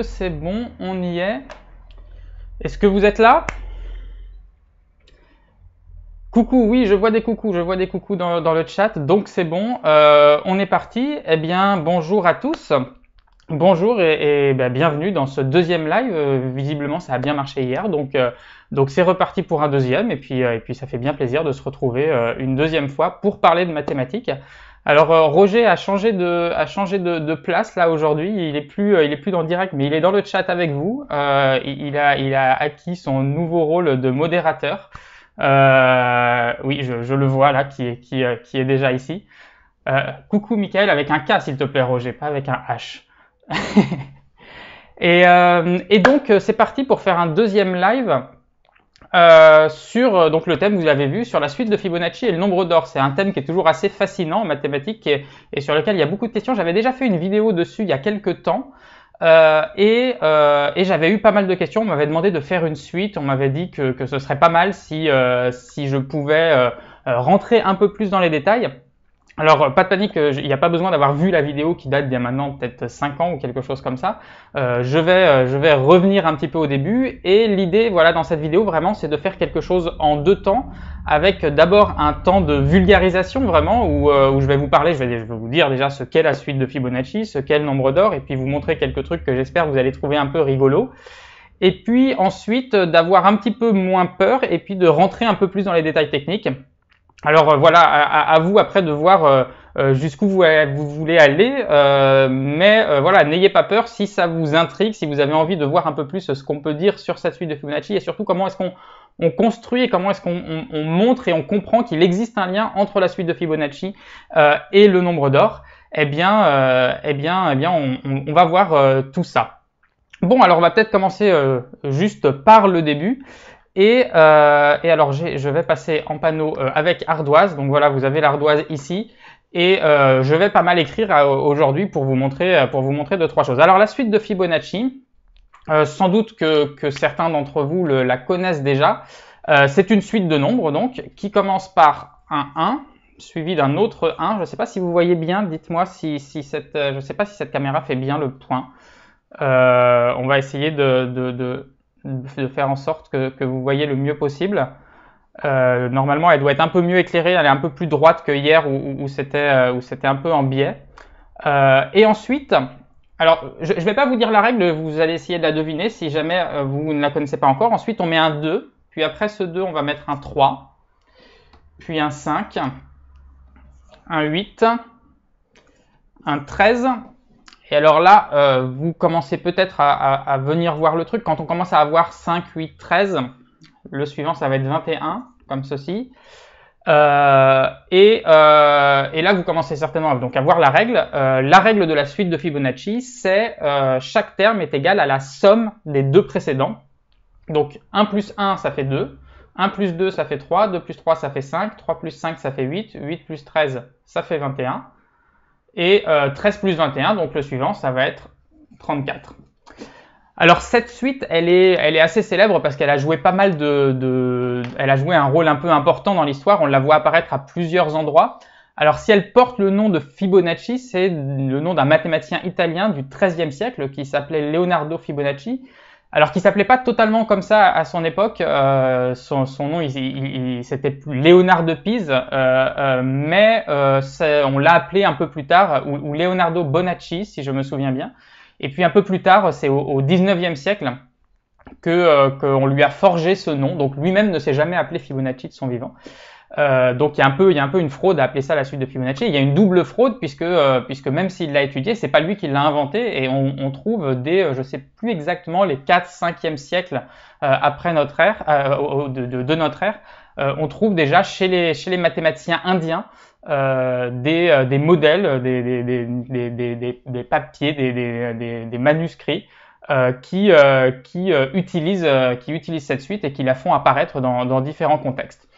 c'est bon On y est. Est-ce que vous êtes là Coucou, oui, je vois des coucous, je vois des coucous dans, le chat, donc c'est bon. Euh, on est parti. Eh bien, bonjour à tous. Bonjour et, bah, bienvenue dans ce deuxième live. Euh, visiblement, ça a bien marché hier, donc euh, donc c'est reparti pour un deuxième. Et puis et puis ça fait bien plaisir de se retrouver une deuxième fois pour parler de mathématiques. Alors euh, Roger a changé de, a changé de, place là aujourd'hui. Il est plus, euh, il est plus dans le direct, mais il est dans le chat avec vous. Euh, il, a, il a acquis son nouveau rôle de modérateur. oui, je, je, le vois là, qui est, qui, qui est déjà ici. coucou Michael, avec un K s'il te plaît Roger, pas avec un H. et, et donc c'est parti pour faire un deuxième live. Euh, sur euh, donc le thème, vous l'avez vu, sur la suite de Fibonacci et le nombre d'or. C'est un thème qui est toujours assez fascinant en mathématiques et, sur lequel il y a beaucoup de questions. J'avais déjà fait une vidéo dessus il y a quelques temps. Euh, et, euh, et j'avais eu pas mal de questions. On m'avait demandé de faire une suite. On m'avait dit que, ce serait pas mal si, si je pouvais rentrer un peu plus dans les détails. Alors, euh, pas de panique, euh, il n'y a pas besoin d'avoir vu la vidéo qui date d'il y a maintenant peut-être 5 ans ou quelque chose comme ça. Euh, je, vais, je vais revenir un petit peu au début et l'idée voilà, dans cette vidéo vraiment c'est de faire quelque chose en deux temps avec d'abord un temps de vulgarisation vraiment où, je vais vous parler, je vais, je vais vous dire déjà ce qu'est la suite de Fibonacci, ce qu'est le nombre d'or et puis vous montrer quelques trucs que j'espère vous allez trouver un peu rigolo. et puis ensuite d'avoir un petit peu moins peur et puis de rentrer un peu plus dans les détails techniques. Alors euh, voilà, à, vous après de voir euh, euh, jusqu'où vous, voulez aller, mais voilà, n'ayez pas peur si ça vous intrigue, si vous avez envie de voir un peu plus ce qu'on peut dire sur cette suite de Fibonacci et surtout comment est-ce qu'on construit et comment est-ce qu'on montre et on comprend qu'il existe un lien entre la suite de Fibonacci et le nombre d'or, eh bien, eh bien, eh bien, on, va voir tout ça. Bon, alors on va peut-être commencer juste par le début. Et, euh, et alors je vais passer en panneau euh, avec ardoise. Donc voilà, vous avez l'ardoise ici. Et euh, je vais pas mal écrire euh, aujourd'hui pour vous montrer euh, pour vous montrer deux trois choses. Alors la suite de Fibonacci, sans doute que, que certains d'entre vous la connaissent déjà. C'est une suite de nombres donc qui commence par un 1 suivi d'un autre 1. Je ne sais pas si vous voyez bien. Dites-moi si, si cette je sais pas si cette caméra fait bien le point. on va essayer de, de, de de faire en sorte que, vous voyez le mieux possible. Euh, normalement, elle doit être un peu mieux éclairée, elle est un peu plus droite que hier où, euh, c'était un peu en biais. Euh, et ensuite, alors je ne vais pas vous dire la règle, vous allez essayer de la deviner si jamais vous ne la connaissez pas encore. Ensuite, on met un 2, puis après ce 2, on va mettre un 3, puis un 5, un 8, un 13 et alors là, euh, vous commencez peut-être à, venir voir le truc. Quand on commence à avoir 5, 8, 13, le suivant, ça va être 21, comme ceci. Euh, euh, et, là, vous commencez certainement à voir la règle. la règle de la suite de Fibonacci, c'est chaque terme est égal à la somme des deux précédents. Donc 1 plus 1, ça fait 2. 1 plus 2, ça fait 3. 2 plus 3, ça fait 5. 3 plus 5, ça fait 8. 8 plus 13, ça fait 21. Et 13 euh, plus 21, donc le suivant, ça va être 34. Alors cette suite, elle est, elle est assez célèbre parce qu'elle a joué pas mal de, de, Elle a joué un rôle un peu important dans l'histoire, on la voit apparaître à plusieurs endroits. Alors si elle porte le nom de Fibonacci, c'est le nom d'un mathématicien italien du XIIIe siècle qui s'appelait Leonardo Fibonacci alors qu'il s'appelait pas totalement comme ça à son époque. Euh, son, nom, il, c'était Léonard de Pise, euh, euh, mais on l'a appelé un peu plus tard, ou, Leonardo Bonacci, si je me souviens bien. Et puis un peu plus tard, c'est au, 19e siècle que qu'on lui a forgé ce nom. Donc lui-même ne s'est jamais appelé Fibonacci de son vivant. Euh, donc il y, a un peu, il y a un peu une fraude à appeler ça la suite de Fibonacci. Il y a une double fraude puisque, euh, puisque même s'il l'a étudié, c'est pas lui qui l'a inventé et on, trouve dès, euh, je sais plus exactement, les 4 5e siècles après notre ère, de, notre ère, on trouve déjà chez les, mathématiciens indiens des, modèles, des, papiers, des, manuscrits qui, qui, utilisent, cette suite et qui la font apparaître dans différents contextes.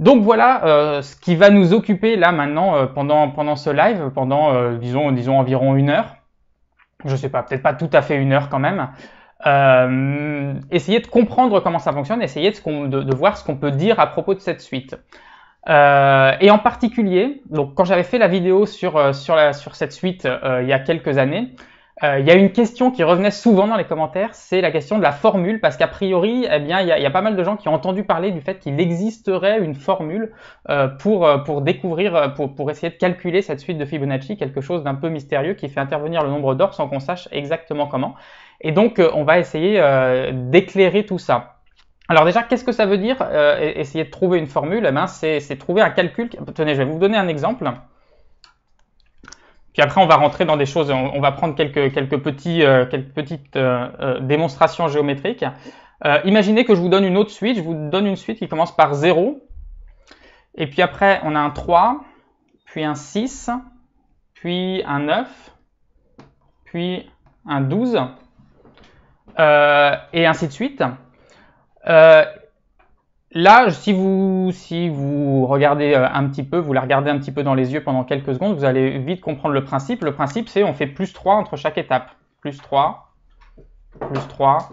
Donc voilà euh, ce qui va nous occuper là maintenant euh, pendant, pendant ce live, pendant euh, disons, disons environ une heure. Je ne sais pas, peut-être pas tout à fait une heure quand même. essayer de comprendre comment ça fonctionne, essayer de, de voir ce qu'on peut dire à propos de cette suite. et en particulier, donc quand j'avais fait la vidéo sur, sur, la, sur cette suite il y a quelques années, euh, il y a une question qui revenait souvent dans les commentaires, c'est la question de la formule, parce qu'a priori, eh bien, il y, a pas mal de gens qui ont entendu parler du fait qu'il existerait une formule euh, euh, pour, découvrir, pour, essayer de calculer cette suite de Fibonacci, quelque chose d'un peu mystérieux qui fait intervenir le nombre d'or sans qu'on sache exactement comment. Et donc, on va essayer d'éclairer tout ça. Alors déjà, qu'est-ce que ça veut dire Essayer de trouver une formule, eh ben, c'est trouver un calcul. Tenez, je vais vous donner un exemple. Puis après, on va rentrer dans des choses, on, va prendre quelques, quelques, petits, euh, quelques petites euh, euh, démonstrations géométriques. imaginez que je vous donne une autre suite, je vous donne une suite qui commence par 0. Et puis après, on a un 3, puis un 6, puis un 9, puis un 12, et ainsi de suite. Euh, Là, si vous, si vous regardez euh, un petit peu, vous la regardez un petit peu dans les yeux pendant quelques secondes, vous allez vite comprendre le principe. Le principe, c'est on fait plus 3 entre chaque étape. Plus 3, plus 3,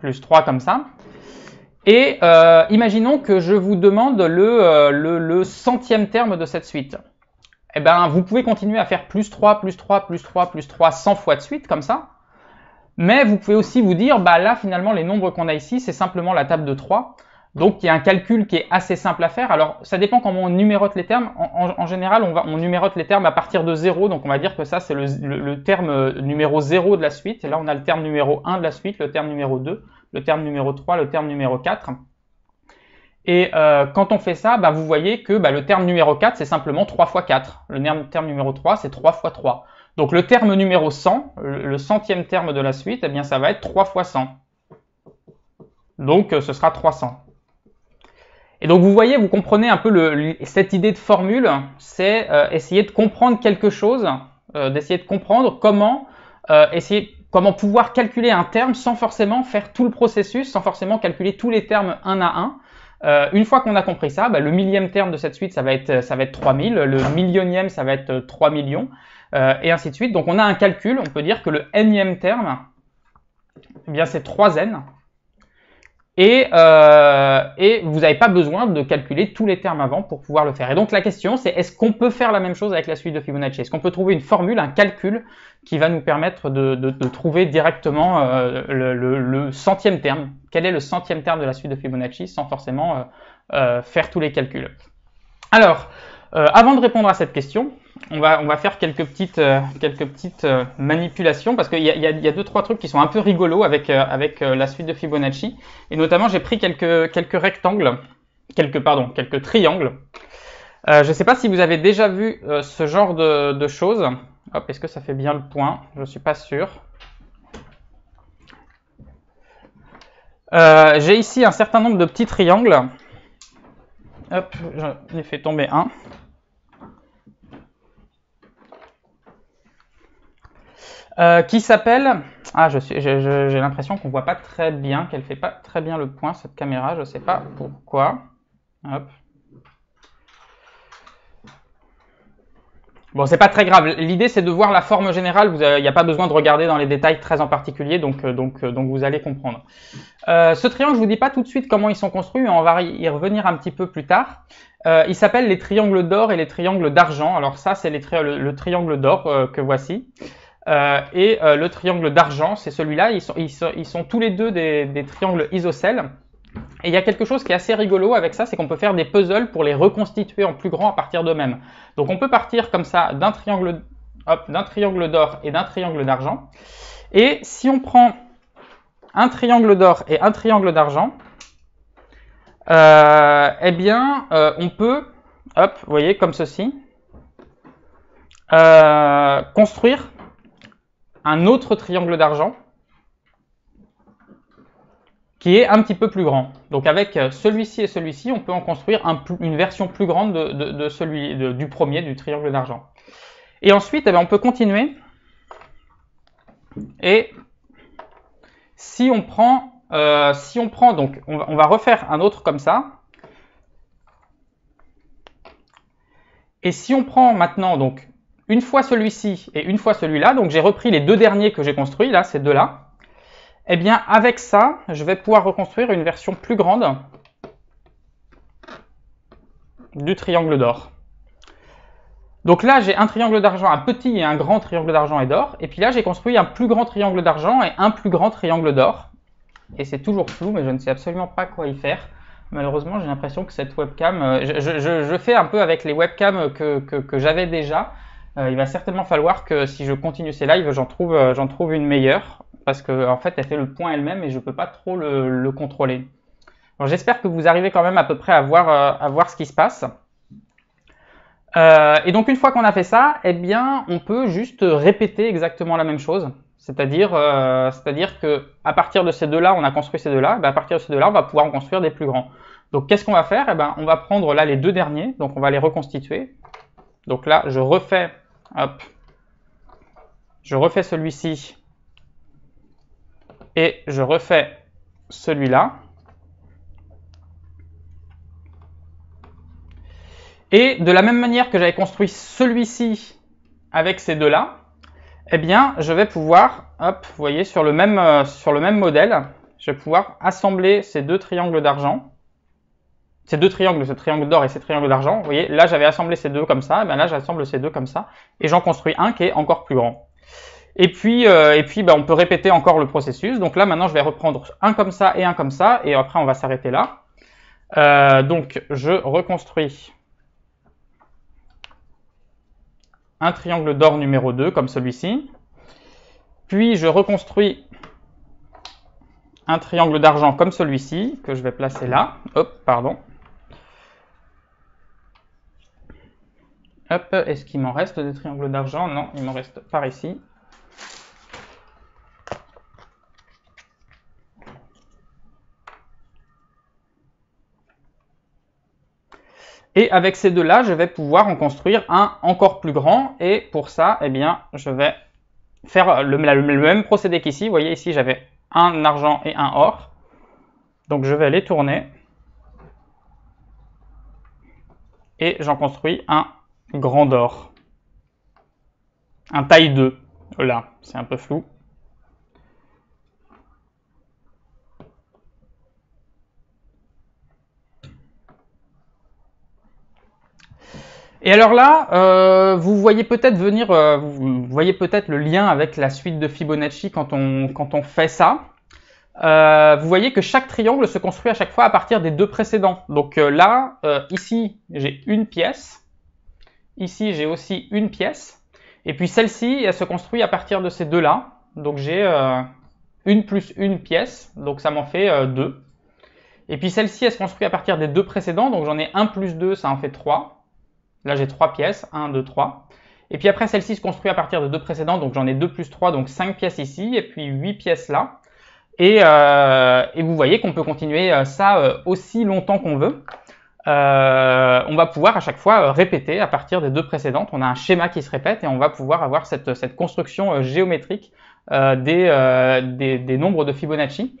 plus 3 comme ça. Et euh, imaginons que je vous demande euh, le, le, centième terme de cette suite. Eh ben, vous pouvez continuer à faire plus 3, plus 3, plus 3, plus 3 100 fois de suite comme ça. Mais vous pouvez aussi vous dire, bah là finalement les nombres qu'on a ici, c'est simplement la table de 3. Donc il y a un calcul qui est assez simple à faire. Alors ça dépend comment on numérote les termes. En, général, on, va, on numérote les termes à partir de 0. Donc on va dire que ça c'est le, terme euh, numéro 0 de la suite. Et là on a le terme numéro 1 de la suite, le terme numéro 2, le terme numéro 3, le terme numéro 4. Et euh, quand on fait ça, bah, vous voyez que bah, le terme numéro 4 c'est simplement 3 fois 4. Le terme numéro 3 c'est 3 fois 3. Donc le terme numéro 100, le centième terme de la suite, eh bien ça va être 3 fois 100. Donc euh, ce sera 300. Et donc vous voyez, vous comprenez un peu le, cette idée de formule, c'est euh, essayer de comprendre quelque chose, euh, d'essayer de comprendre comment euh, essayer comment pouvoir calculer un terme sans forcément faire tout le processus, sans forcément calculer tous les termes un à un. une fois qu'on a compris ça, bah, le millième terme de cette suite, ça va être, ça va être 3000, le millionième, ça va être 3 millions, et ainsi de suite. Donc on a un calcul, on peut dire que le n-ième terme, eh bien c'est 3n, et, euh, et vous n'avez pas besoin de calculer tous les termes avant pour pouvoir le faire. Et donc la question c'est est-ce qu'on peut faire la même chose avec la suite de Fibonacci Est-ce qu'on peut trouver une formule, un calcul qui va nous permettre de, trouver directement euh, le, centième terme Quel est le centième terme de la suite de Fibonacci sans forcément euh, euh, faire tous les calculs Alors, euh, avant de répondre à cette question, on va, faire quelques petites, euh, euh, manipulations parce qu'il y a, deux, trois trucs qui sont un peu rigolos avec, la suite de Fibonacci. Et notamment, j'ai pris quelques, rectangles, quelques, pardon, quelques triangles. je ne sais pas si vous avez déjà vu ce genre de, choses. Hop, est-ce que ça fait bien le point Je ne suis pas sûr. j'ai ici un certain nombre de petits triangles. Hop, j'en ai fait tomber un. Euh, qui s'appelle. Ah, j'ai l'impression qu'on ne voit pas très bien, qu'elle ne fait pas très bien le point cette caméra. Je ne sais pas pourquoi. Hop. Bon, c'est pas très grave. L'idée, c'est de voir la forme générale. Il n'y euh, a pas besoin de regarder dans les détails très en particulier, donc, euh, donc, vous allez comprendre. ce triangle, je ne vous dis pas tout de suite comment ils sont construits, on va y revenir un petit peu plus tard. Il s'appelle s'appellent les triangles d'or et les triangles d'argent. Alors ça, c'est le, triangle d'or que voici. Euh, et euh, le triangle d'argent, c'est celui-là. Ils sont, tous les deux des, triangles isocèles. Et il y a quelque chose qui est assez rigolo avec ça, c'est qu'on peut faire des puzzles pour les reconstituer en plus grand à partir d'eux-mêmes. Donc on peut partir comme ça d'un triangle, d'or et d'un triangle d'argent. Et si on prend un triangle d'or et un triangle d'argent, euh, eh bien on peut, hop, vous voyez comme ceci, construire un autre triangle d'argent qui est un petit peu plus grand. Donc avec euh, celui-ci et celui-ci, on peut en construire un, une version plus grande de, celui, du premier, du triangle d'argent. Et ensuite, eh ben, on peut continuer. Et si on prend, euh, si on prend donc on va refaire un autre comme ça. Et si on prend maintenant donc une fois celui-ci et une fois celui-là, donc j'ai repris les deux derniers que j'ai construits, là, ces deux-là, eh bien avec ça, je vais pouvoir reconstruire une version plus grande du triangle d'or. Donc là, j'ai un triangle d'argent, un petit et un grand triangle d'argent et d'or. Et puis là, j'ai construit un plus grand triangle d'argent et un plus grand triangle d'or. Et c'est toujours flou, mais je ne sais absolument pas quoi y faire. Malheureusement, j'ai l'impression que cette webcam... Euh, je, fais un peu avec les webcams que j'avais déjà. Euh, il va certainement falloir que si je continue ces lives, j'en trouve, euh, j'en trouve une meilleure parce que en fait elle fait le point elle-même et je peux pas trop le, contrôler. j'espère que vous arrivez quand même à peu près à voir, euh, à voir ce qui se passe. et donc une fois qu'on a fait ça, eh bien on peut juste répéter exactement la même chose. C'est-à-dire, euh, que à partir de ces deux-là, on a construit ces deux-là. Ben, à partir de ces deux-là, on va pouvoir en construire des plus grands. Donc qu'est-ce qu'on va faire eh bien, on va prendre là les deux derniers. Donc on va les reconstituer. Donc là, je refais je refais celui-ci. Et je refais celui-là. Et de la même manière que j'avais construit celui-ci avec ces deux-là, eh bien, je vais pouvoir, hop, vous voyez, sur le même, euh, sur le même modèle, je vais pouvoir assembler ces deux triangles d'argent ces deux triangles, ce triangle d'or et ce triangle d'argent, vous voyez, là j'avais assemblé ces deux comme ça, et bien là j'assemble ces deux comme ça, et j'en construis un qui est encore plus grand. Et puis, euh, et puis ben, on peut répéter encore le processus. Donc là maintenant je vais reprendre un comme ça et un comme ça, et après on va s'arrêter là. Euh, donc je reconstruis un triangle d'or numéro 2 comme celui-ci. Puis je reconstruis un triangle d'argent comme celui-ci, que je vais placer là. Hop, pardon. Hop, est-ce qu'il m'en reste des triangles d'argent Non, il m'en reste par ici. Et avec ces deux-là, je vais pouvoir en construire un encore plus grand. Et pour ça, eh bien, je vais faire le, même procédé qu'ici. Vous voyez, ici, j'avais un argent et un or. Donc, je vais les tourner. Et j'en construis un Grandor. Un taille 2. Là, c'est un peu flou. Et alors là, euh, vous voyez peut-être venir, euh, vous voyez peut-être le lien avec la suite de Fibonacci quand on, quand on fait ça. Euh, vous voyez que chaque triangle se construit à chaque fois à partir des deux précédents. Donc là, ici, j'ai une pièce. Ici, j'ai aussi une pièce. Et puis celle-ci, elle se construit à partir de ces deux-là. Donc j'ai euh, une plus une pièce, donc ça m'en fait euh, deux. Et puis celle-ci, elle se construit à partir des deux précédents, donc j'en ai un plus deux, ça en fait trois. Là, j'ai trois pièces, Un, deux, trois. Et puis après, celle-ci se construit à partir de deux précédents, donc j'en ai deux plus trois. donc cinq pièces ici, et puis huit pièces là. Et, euh, et vous voyez qu'on peut continuer euh, ça aussi longtemps qu'on veut. Euh, on va pouvoir à chaque fois euh, répéter à partir des deux précédentes. On a un schéma qui se répète et on va pouvoir avoir cette, cette construction euh, géométrique des, des, nombres de Fibonacci.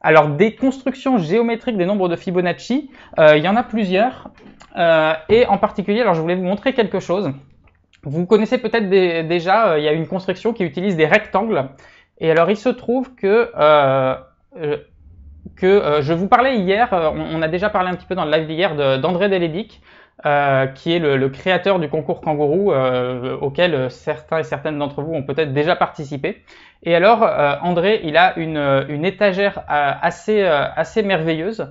Alors des constructions géométriques des nombres de Fibonacci, il y en a plusieurs. et en particulier, alors je voulais vous montrer quelque chose. Vous connaissez peut-être déjà, il y a une construction qui utilise des rectangles. Et alors il se trouve que que euh, je vous parlais hier, euh, on, a déjà parlé un petit peu dans le live d'hier d'André Delédic, euh, qui est le, créateur du concours Kangourou, auquel certains et certaines d'entre vous ont peut-être déjà participé. Et alors, André, il a une, étagère assez, assez merveilleuse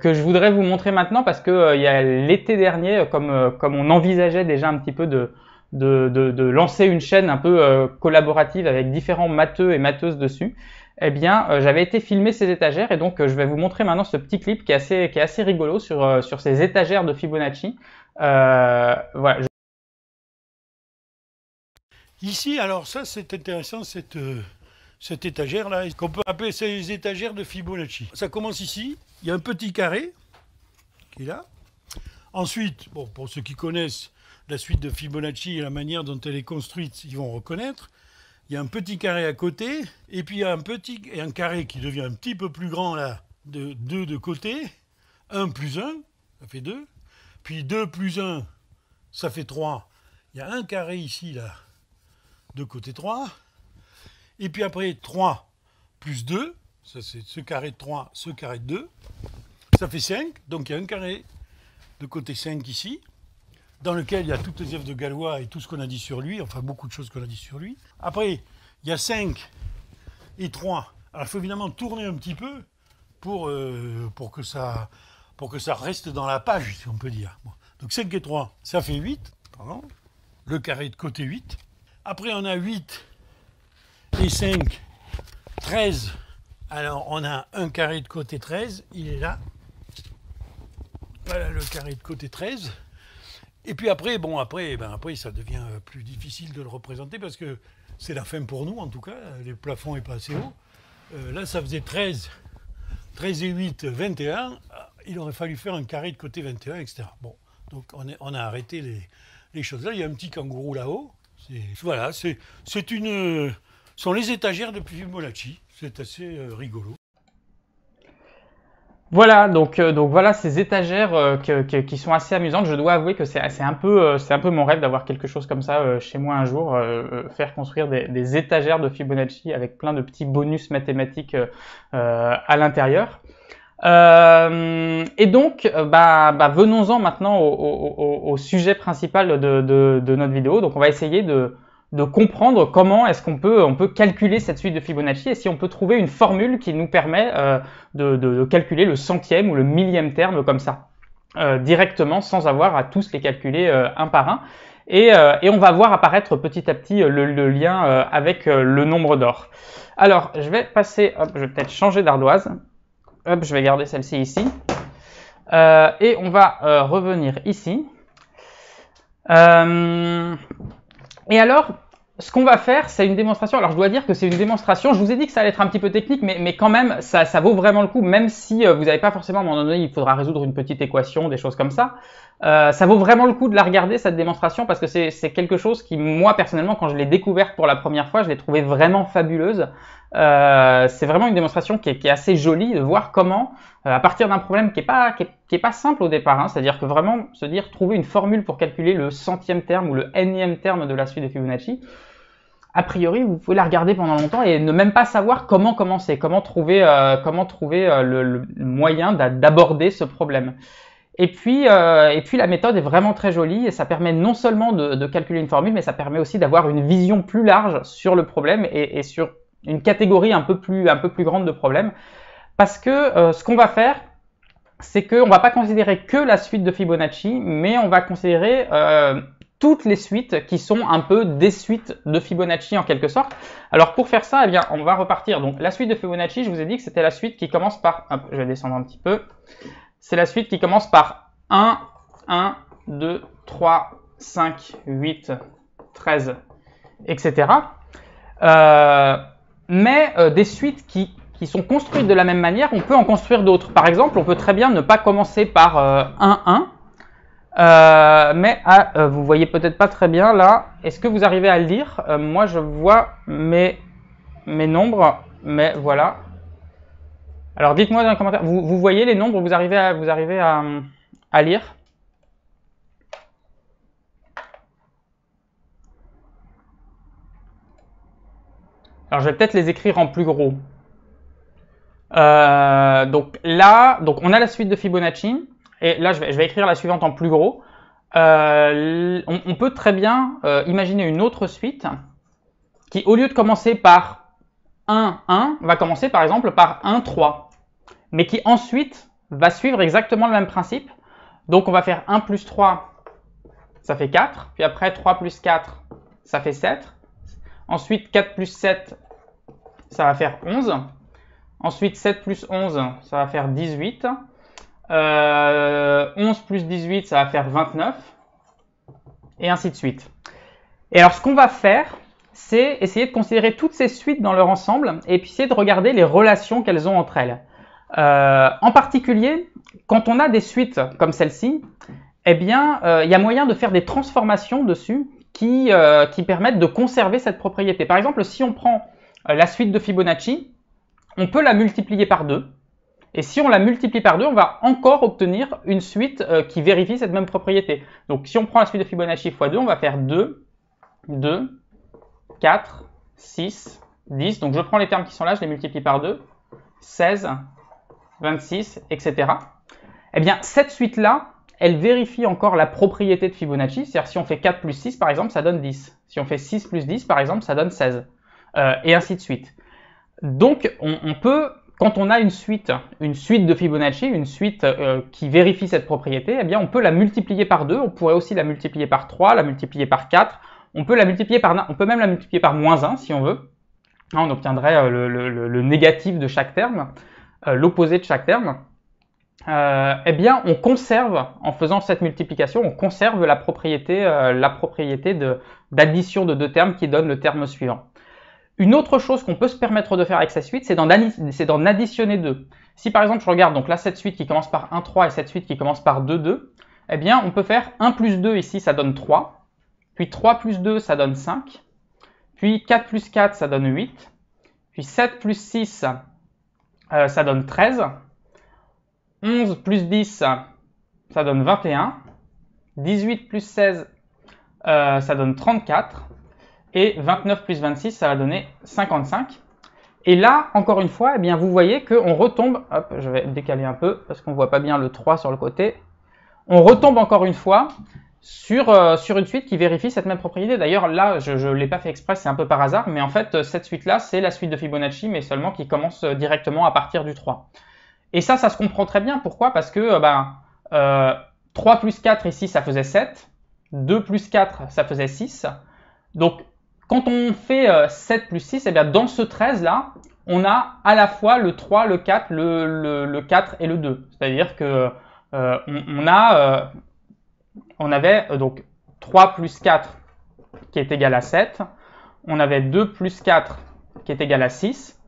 que je voudrais vous montrer maintenant parce que il y a l'été dernier, comme, comme on envisageait déjà un petit peu de, de, de, de lancer une chaîne un peu collaborative avec différents matheux et matheuses dessus, eh bien, euh, j'avais été filmer ces étagères et donc euh, je vais vous montrer maintenant ce petit clip qui est assez, qui est assez rigolo sur, euh, ces étagères de Fibonacci. voilà. Ici, alors ça c'est intéressant, cette, étagère-là, qu'on peut appeler ces étagères de Fibonacci. Ça commence ici, il y a un petit carré qui est là. Ensuite, bon, pour ceux qui connaissent la suite de Fibonacci et la manière dont elle est construite, ils vont reconnaître il y a un petit carré à côté, et puis il y a un, petit, et un carré qui devient un petit peu plus grand là, de 2 de côté, 1 plus 1, ça fait 2, puis 2 plus 1, ça fait 3, il y a un carré ici là, de côté 3, et puis après 3 plus 2, ça c'est ce carré de 3, ce carré de 2, ça fait 5, donc il y a un carré de côté 5 ici, dans lequel il y a toutes les œuvres de Galois et tout ce qu'on a dit sur lui, enfin beaucoup de choses qu'on a dit sur lui. Après, il y a 5 et 3. Alors il faut évidemment tourner un petit peu pour, euh, pour, que, ça, pour que ça reste dans la page, si on peut dire. Donc 5 et 3, ça fait 8. Pardon. Le carré de côté 8. Après, on a 8 et 5, 13. Alors, on a un carré de côté 13, il est là. Voilà le carré de côté 13. Et puis après, bon, après, eh ben après, ça devient euh, plus difficile de le représenter parce que c'est la fin pour nous, en tout cas. Le plafond est assez haut. Euh, là, ça faisait 13, 13 et 8, 21. Il aurait fallu faire un carré de côté 21, etc. Bon, donc on, a arrêté les, choses. Là, il y a un petit kangourou là-haut. Voilà, c'est une. Ce sont les étagères de molachi C'est assez euh, rigolo. Voilà, donc, euh, donc voilà ces étagères euh, qui sont assez amusantes. Je dois avouer que c'est un, peu, euh, un peu mon rêve d'avoir quelque chose comme ça chez moi un jour, faire construire des, étagères de Fibonacci avec plein de petits bonus mathématiques à l'intérieur. et donc, bah, bah, venons-en maintenant au, sujet principal de, de, notre vidéo. Donc, on va essayer de, de comprendre comment est-ce qu'on peut, on peut calculer cette suite de Fibonacci et si on peut trouver une formule qui nous permet euh, de, calculer le centième ou le millième terme comme ça, euh, directement sans avoir à tous les calculer euh, un par un. Et, on va voir apparaître petit à petit le, lien avec le nombre d'or. Alors, je vais passer, hop, je vais peut-être changer d'ardoise. Hop, je vais garder celle-ci ici. et on va revenir ici. Et alors, ce qu'on va faire, c'est une démonstration. Alors, je dois dire que c'est une démonstration. Je vous ai dit que ça allait être un petit peu technique, mais, mais quand même, ça, ça, vaut vraiment le coup. Même si euh, vous n'avez pas forcément, à un moment donné, il faudra résoudre une petite équation, des choses comme ça. Euh, ça vaut vraiment le coup de la regarder, cette démonstration, parce que c'est quelque chose qui, moi, personnellement, quand je l'ai découverte pour la première fois, je l'ai trouvée vraiment fabuleuse. Euh, c'est vraiment une démonstration qui est, qui est, assez jolie de voir comment, euh, à partir d'un problème qui n'est pas, qui est, pas simple au départ, hein, c'est-à-dire que vraiment se dire trouver une formule pour calculer le centième terme ou le énième terme de la suite de Fibonacci, a priori vous pouvez la regarder pendant longtemps et ne même pas savoir comment commencer, comment trouver, euh, comment trouver le, moyen d'aborder ce problème. Et puis, et puis la méthode est vraiment très jolie et ça permet non seulement de, de calculer une formule, mais ça permet aussi d'avoir une vision plus large sur le problème et, et sur une catégorie un peu plus, un peu plus grande de problèmes. Parce que euh, ce qu'on va faire, c'est qu'on ne va pas considérer que la suite de Fibonacci, mais on va considérer euh, toutes les suites qui sont un peu des suites de Fibonacci en quelque sorte. Alors pour faire ça, eh on va repartir. Donc la suite de Fibonacci, je vous ai dit que c'était la suite qui commence par... je vais descendre un petit peu. C'est la suite qui commence par 1, 1, 2, 3, 5, 8, 13, etc. Euh, mais euh, des suites qui, qui, sont construites de la même manière, on peut en construire d'autres. Par exemple, on peut très bien ne pas commencer par 1-1, euh, euh, mais ah, vous voyez peut-être pas très bien là. Est-ce que vous arrivez à le lire Moi, je vois mes, mes nombres, mais voilà. Alors dites-moi dans les commentaires, vous, vous, voyez les nombres, vous arrivez à, vous arrivez à, à lire Alors je vais peut-être les écrire en plus gros. Euh, donc là, donc on a la suite de Fibonacci. Et là, je vais, je vais écrire la suivante en plus gros. Euh, on, peut très bien euh, imaginer une autre suite qui, au lieu de commencer par 1, 1, va commencer par exemple par 1, 3. Mais qui ensuite va suivre exactement le même principe. Donc on va faire 1 plus 3, ça fait 4. Puis après 3 plus 4, ça fait 7. Ensuite, 4 plus 7, ça va faire 11. Ensuite, 7 plus 11, ça va faire 18. 11 euh, plus 18, ça va faire 29. Et ainsi de suite. Et alors, ce qu'on va faire, c'est essayer de considérer toutes ces suites dans leur ensemble et puis essayer de regarder les relations qu'elles ont entre elles. Euh, en particulier, quand on a des suites comme celle-ci, eh bien, euh, il y a moyen de faire des transformations dessus qui, euh, qui permettent de conserver cette propriété. Par exemple, si on prend euh, la suite de Fibonacci, on peut la multiplier par 2. Et si on la multiplie par 2, on va encore obtenir une suite euh, qui vérifie cette même propriété. Donc si on prend la suite de Fibonacci x 2, on va faire 2, 2, 4, 6, 10. Donc je prends les termes qui sont là, je les multiplie par 2, 16, 26, etc. Eh bien, cette suite-là, elle vérifie encore la propriété de Fibonacci. C'est-à-dire si on fait 4 plus 6 par exemple, ça donne 10. Si on fait 6 plus 10 par exemple, ça donne 16. Euh, et ainsi de suite. Donc on, peut, quand on a une suite, une suite de Fibonacci, une suite euh, qui vérifie cette propriété, eh bien on peut la multiplier par 2, on pourrait aussi la multiplier par 3, la multiplier par 4, on peut la multiplier par on peut même la multiplier par moins 1 si on veut. On obtiendrait euh, le, le négatif de chaque terme, l'opposé de chaque terme. Euh, eh bien, on conserve, en faisant cette multiplication, on conserve la propriété, euh, propriété d'addition de, deux termes qui donne le terme suivant. Une autre chose qu'on peut se permettre de faire avec cette suite, c'est d'en additionner deux. Si par exemple je regarde donc là cette suite qui commence par 1, 3 et cette suite qui commence par 2, 2, eh bien on peut faire 1 plus 2 ici ça donne 3, puis 3 plus 2 ça donne 5, puis 4 plus 4 ça donne 8, puis 7 plus 6 euh, ça donne 13, 11 plus 10, ça donne 21. 18 plus 16, euh, ça donne 34. Et 29 plus 26, ça va donner 55. Et là, encore une fois, eh bien, vous voyez qu'on retombe, hop, je vais décaler un peu parce qu'on ne voit pas bien le 3 sur le côté. On retombe encore une fois sur, euh, sur une suite qui vérifie cette même propriété. D'ailleurs, là, je ne l'ai pas fait exprès, c'est un peu par hasard, mais en fait, cette suite-là, c'est la suite de Fibonacci, mais seulement qui commence euh, directement à partir du 3. Et ça, ça se comprend très bien. Pourquoi Parce que 3 euh, ben, euh, plus 4 ici, ça faisait 7. 2 plus 4, ça faisait 6. Donc, quand on fait 7 euh, plus 6, et eh bien dans ce 13-là, on a à la fois le 3, le 4, le, 4 et le 2. C'est-à-dire que a, on avait donc 3 plus 4 qui est égal à 7. On avait 2 plus 4 qui est égal à 6.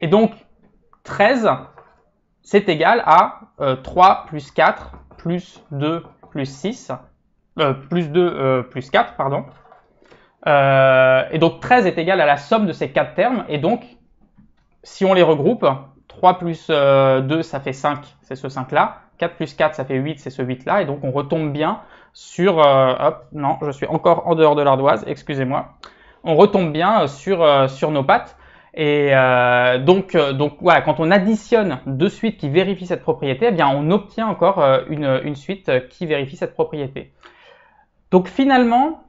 Et donc, 13, c'est égal à 3 euh, plus 4 plus 2 plus 6, euh, plus 2 euh, plus 4, pardon. et donc 13 est égal à la somme de ces quatre termes, et donc si on les regroupe, 3 plus 2 ça fait 5, c'est ce 5-là, 4 plus 4 ça fait 8, c'est ce 8-là, et donc on retombe bien sur... hop, non, je suis encore en dehors de l'ardoise, excusez-moi. On retombe bien sur, sur nos pattes, et euh, donc, euh, donc voilà, quand on additionne deux suites qui vérifient cette propriété, eh bien on obtient encore euh, une, une suite qui vérifie cette propriété. Donc finalement,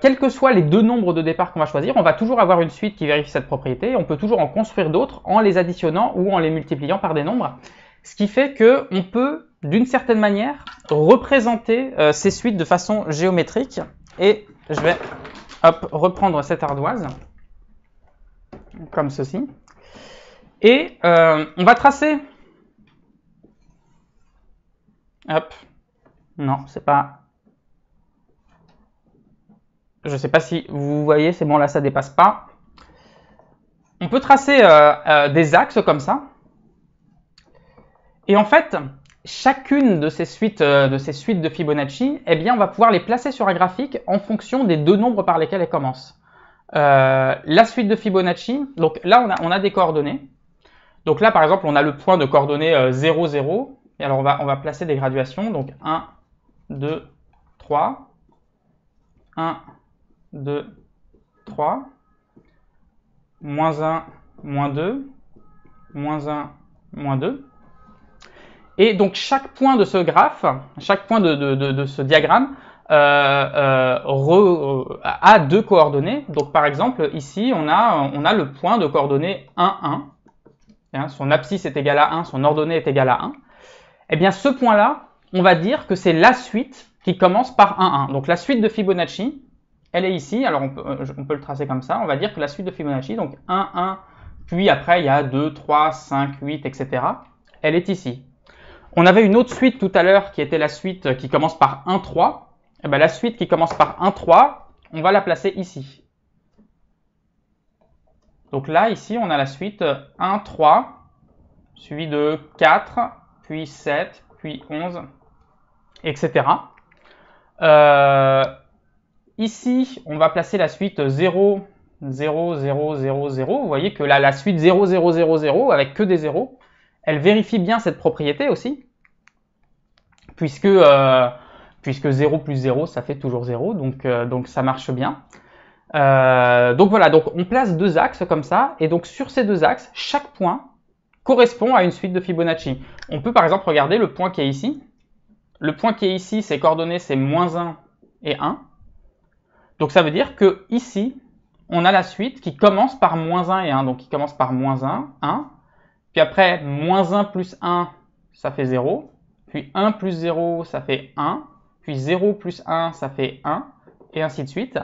quels que soient les deux nombres de départ qu'on va choisir, on va toujours avoir une suite qui vérifie cette propriété. on peut toujours en construire d'autres en les additionnant ou en les multipliant par des nombres. Ce qui fait que on peut, d'une certaine manière, représenter ces suites de façon géométrique. Et je vais hop, reprendre cette ardoise comme ceci. Et euh, on va tracer. Hop. Non, c'est pas. Je ne sais pas si vous voyez, c'est bon, là ça dépasse pas. On peut tracer euh, euh, des axes comme ça. Et en fait, chacune de ces suites de ces suites de Fibonacci, eh bien, on va pouvoir les placer sur un graphique en fonction des deux nombres par lesquels elles commencent. Euh, la suite de Fibonacci, donc là on a, des coordonnées. Donc là par exemple on a le point de coordonnées 0, euh, 0. Et alors on va, placer des graduations. Donc 1, 2, 3. 1, 2, 3. Moins 1, moins 2. Moins 1, moins 2. Et donc chaque point de ce graphe, chaque point de ce diagramme euh, euh, euh, a deux coordonnées. Donc par exemple, ici, on a, on a le point de coordonnées 1, 1. Hein, son abscisse est égal à 1, son ordonnée est égale à 1. et eh bien, ce point-là, on va dire que c'est la suite qui commence par 1, 1. Donc la suite de Fibonacci, elle est ici. Alors on peut, on peut le tracer comme ça. On va dire que la suite de Fibonacci, donc 1, 1, puis après il y a 2, 3, 5, 8, etc. Elle est ici. On avait une autre suite tout à l'heure qui était la suite qui commence par 1, 3 eh bien, la suite qui commence par 1-3, on va la placer ici. Donc là, ici, on a la suite 1, euh, 3, suivi de 4, puis 7, puis 11, etc. Euh, ici, on va placer la suite 0, 0, 0, 0, 0. Vous voyez que là, la suite 0, 0, 0, 0, avec que des zéros, elle vérifie bien cette propriété aussi, puisque... Euh, puisque 0 plus 0, ça fait toujours 0, donc, euh, donc ça marche bien. Euh, donc voilà, donc on place deux axes comme ça, et donc sur ces deux axes, chaque point correspond à une suite de Fibonacci. On peut par exemple regarder le point qui est ici. Le point qui est ici, ses coordonnées, c'est moins 1 et 1. Donc ça veut dire que ici, on a la suite qui commence par moins 1 et 1, donc qui commence par moins 1, 1. Puis après, moins 1 plus 1, ça fait 0. Puis 1 plus 0, ça fait 1 puis 0 plus 1, ça fait 1, et ainsi de suite.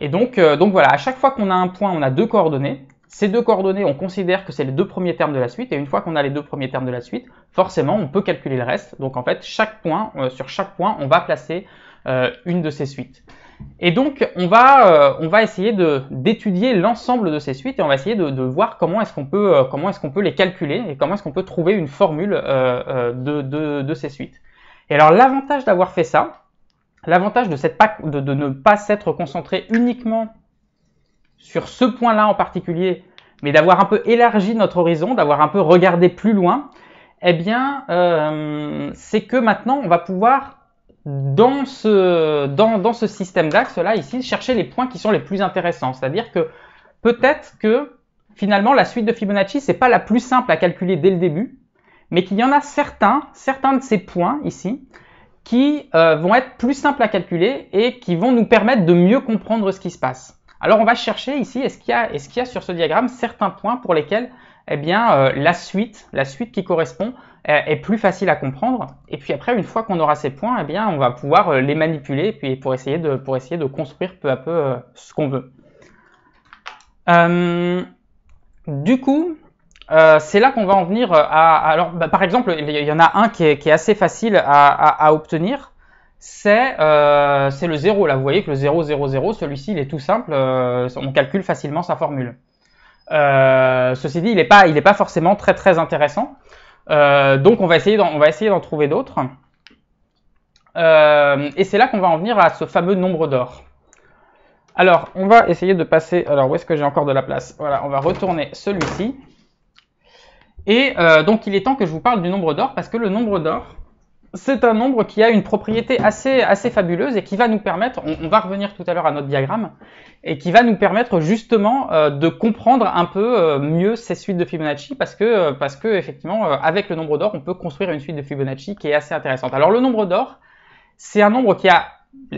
Et donc, euh, donc voilà, à chaque fois qu'on a un point, on a deux coordonnées. Ces deux coordonnées, on considère que c'est les deux premiers termes de la suite, et une fois qu'on a les deux premiers termes de la suite, forcément, on peut calculer le reste. Donc en fait, chaque point, euh, sur chaque point, on va placer euh, une de ces suites. Et donc, on va, on va essayer d'étudier l'ensemble de ces suites, et on va essayer de, voir comment est-ce qu'on peut, comment est qu'on peut les calculer, et comment est-ce qu'on peut trouver une formule de, de, de ces suites. Et alors l'avantage d'avoir fait ça, l'avantage de, ne pas s'être concentré uniquement sur ce point-là en particulier, mais d'avoir un peu élargi notre horizon, d'avoir un peu regardé plus loin, eh bien, euh, c'est que maintenant, on va pouvoir, dans ce, dans, dans ce système d'axes-là, ici, chercher les points qui sont les plus intéressants. C'est-à-dire que peut-être que, finalement, la suite de Fibonacci, c'est pas la plus simple à calculer dès le début, mais qu'il y en a certains, certains de ces points ici, qui euh, vont être plus simples à calculer et qui vont nous permettre de mieux comprendre ce qui se passe. Alors on va chercher ici, est-ce qu'il y, est y, a sur ce diagramme certains points pour lesquels eh bien, euh, la, suite, la suite qui correspond euh, est plus facile à comprendre. Et puis après, une fois qu'on aura ces points, eh bien, on va pouvoir les manipuler puis pour, essayer de, pour essayer de construire peu à peu ce qu'on veut. du coup, euh, c'est là qu'on va en venir euh, à. Alors, bah, par exemple, il y en a un qui est, assez facile à, obtenir. C'est euh, le 0. Là, vous voyez que le 0, 0, 0, celui-ci, il est tout simple. on calcule facilement sa formule. ceci dit, il n'est pas, pas forcément très très intéressant. donc, on va essayer d'en trouver d'autres. et c'est là qu'on va en venir à ce fameux nombre d'or. Alors, on va essayer de passer. Alors, où est-ce que j'ai encore de la place Voilà, on va retourner celui-ci. Et euh, donc il est temps que je vous parle du nombre d'or parce que le nombre d'or, c'est un nombre qui a une propriété assez, assez fabuleuse et qui va nous permettre, on, va revenir tout à l'heure à notre diagramme, et qui va nous permettre justement euh, de comprendre un peu euh, mieux ces suites de Fibonacci parce que, parce que effectivement, avec le nombre d'or, on peut construire une suite de Fibonacci qui est assez intéressante. Alors le nombre d'or, c'est un nombre qui a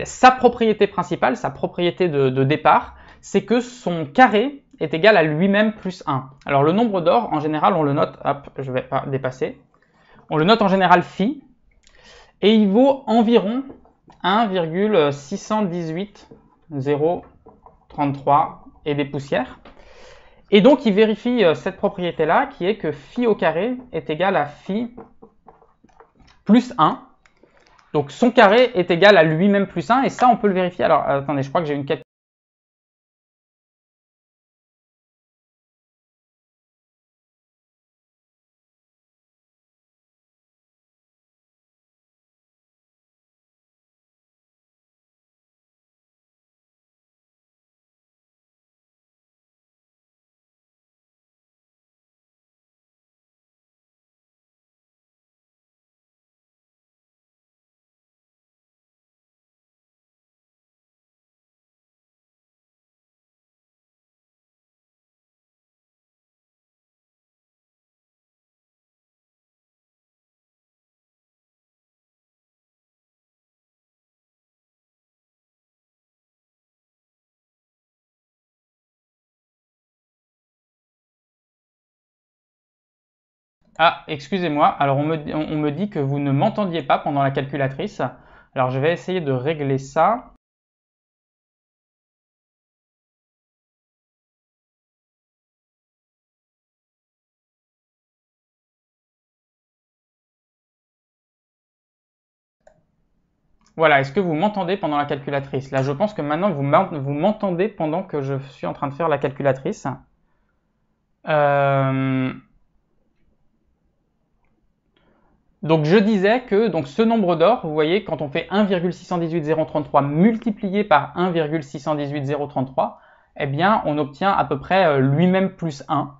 sa propriété principale, sa propriété de départ, c'est que son carré est égal à lui-même plus 1. Alors le nombre d'or, en général, on le note, hop, je vais pas dépasser. On le note en général phi, et il vaut environ 1,618033 et des poussières. Et donc il vérifie euh, cette propriété-là, qui est que phi au carré est égal à phi plus 1. Donc son carré est égal à lui-même plus 1, et ça on peut le vérifier. Alors attendez, je crois que j'ai une calcul. Ah, excusez-moi, alors on me, dit que vous ne m'entendiez pas pendant la calculatrice. Alors je vais essayer de régler ça. Voilà, est-ce que vous m'entendez pendant la calculatrice Là, je pense que maintenant, vous m'entendez pendant que je suis en train de faire la calculatrice. Euh... Donc je disais que donc ce nombre d'or, vous voyez, quand on fait 1,618033 multiplié par 1,618033, eh bien on obtient à peu près euh, lui-même plus 1.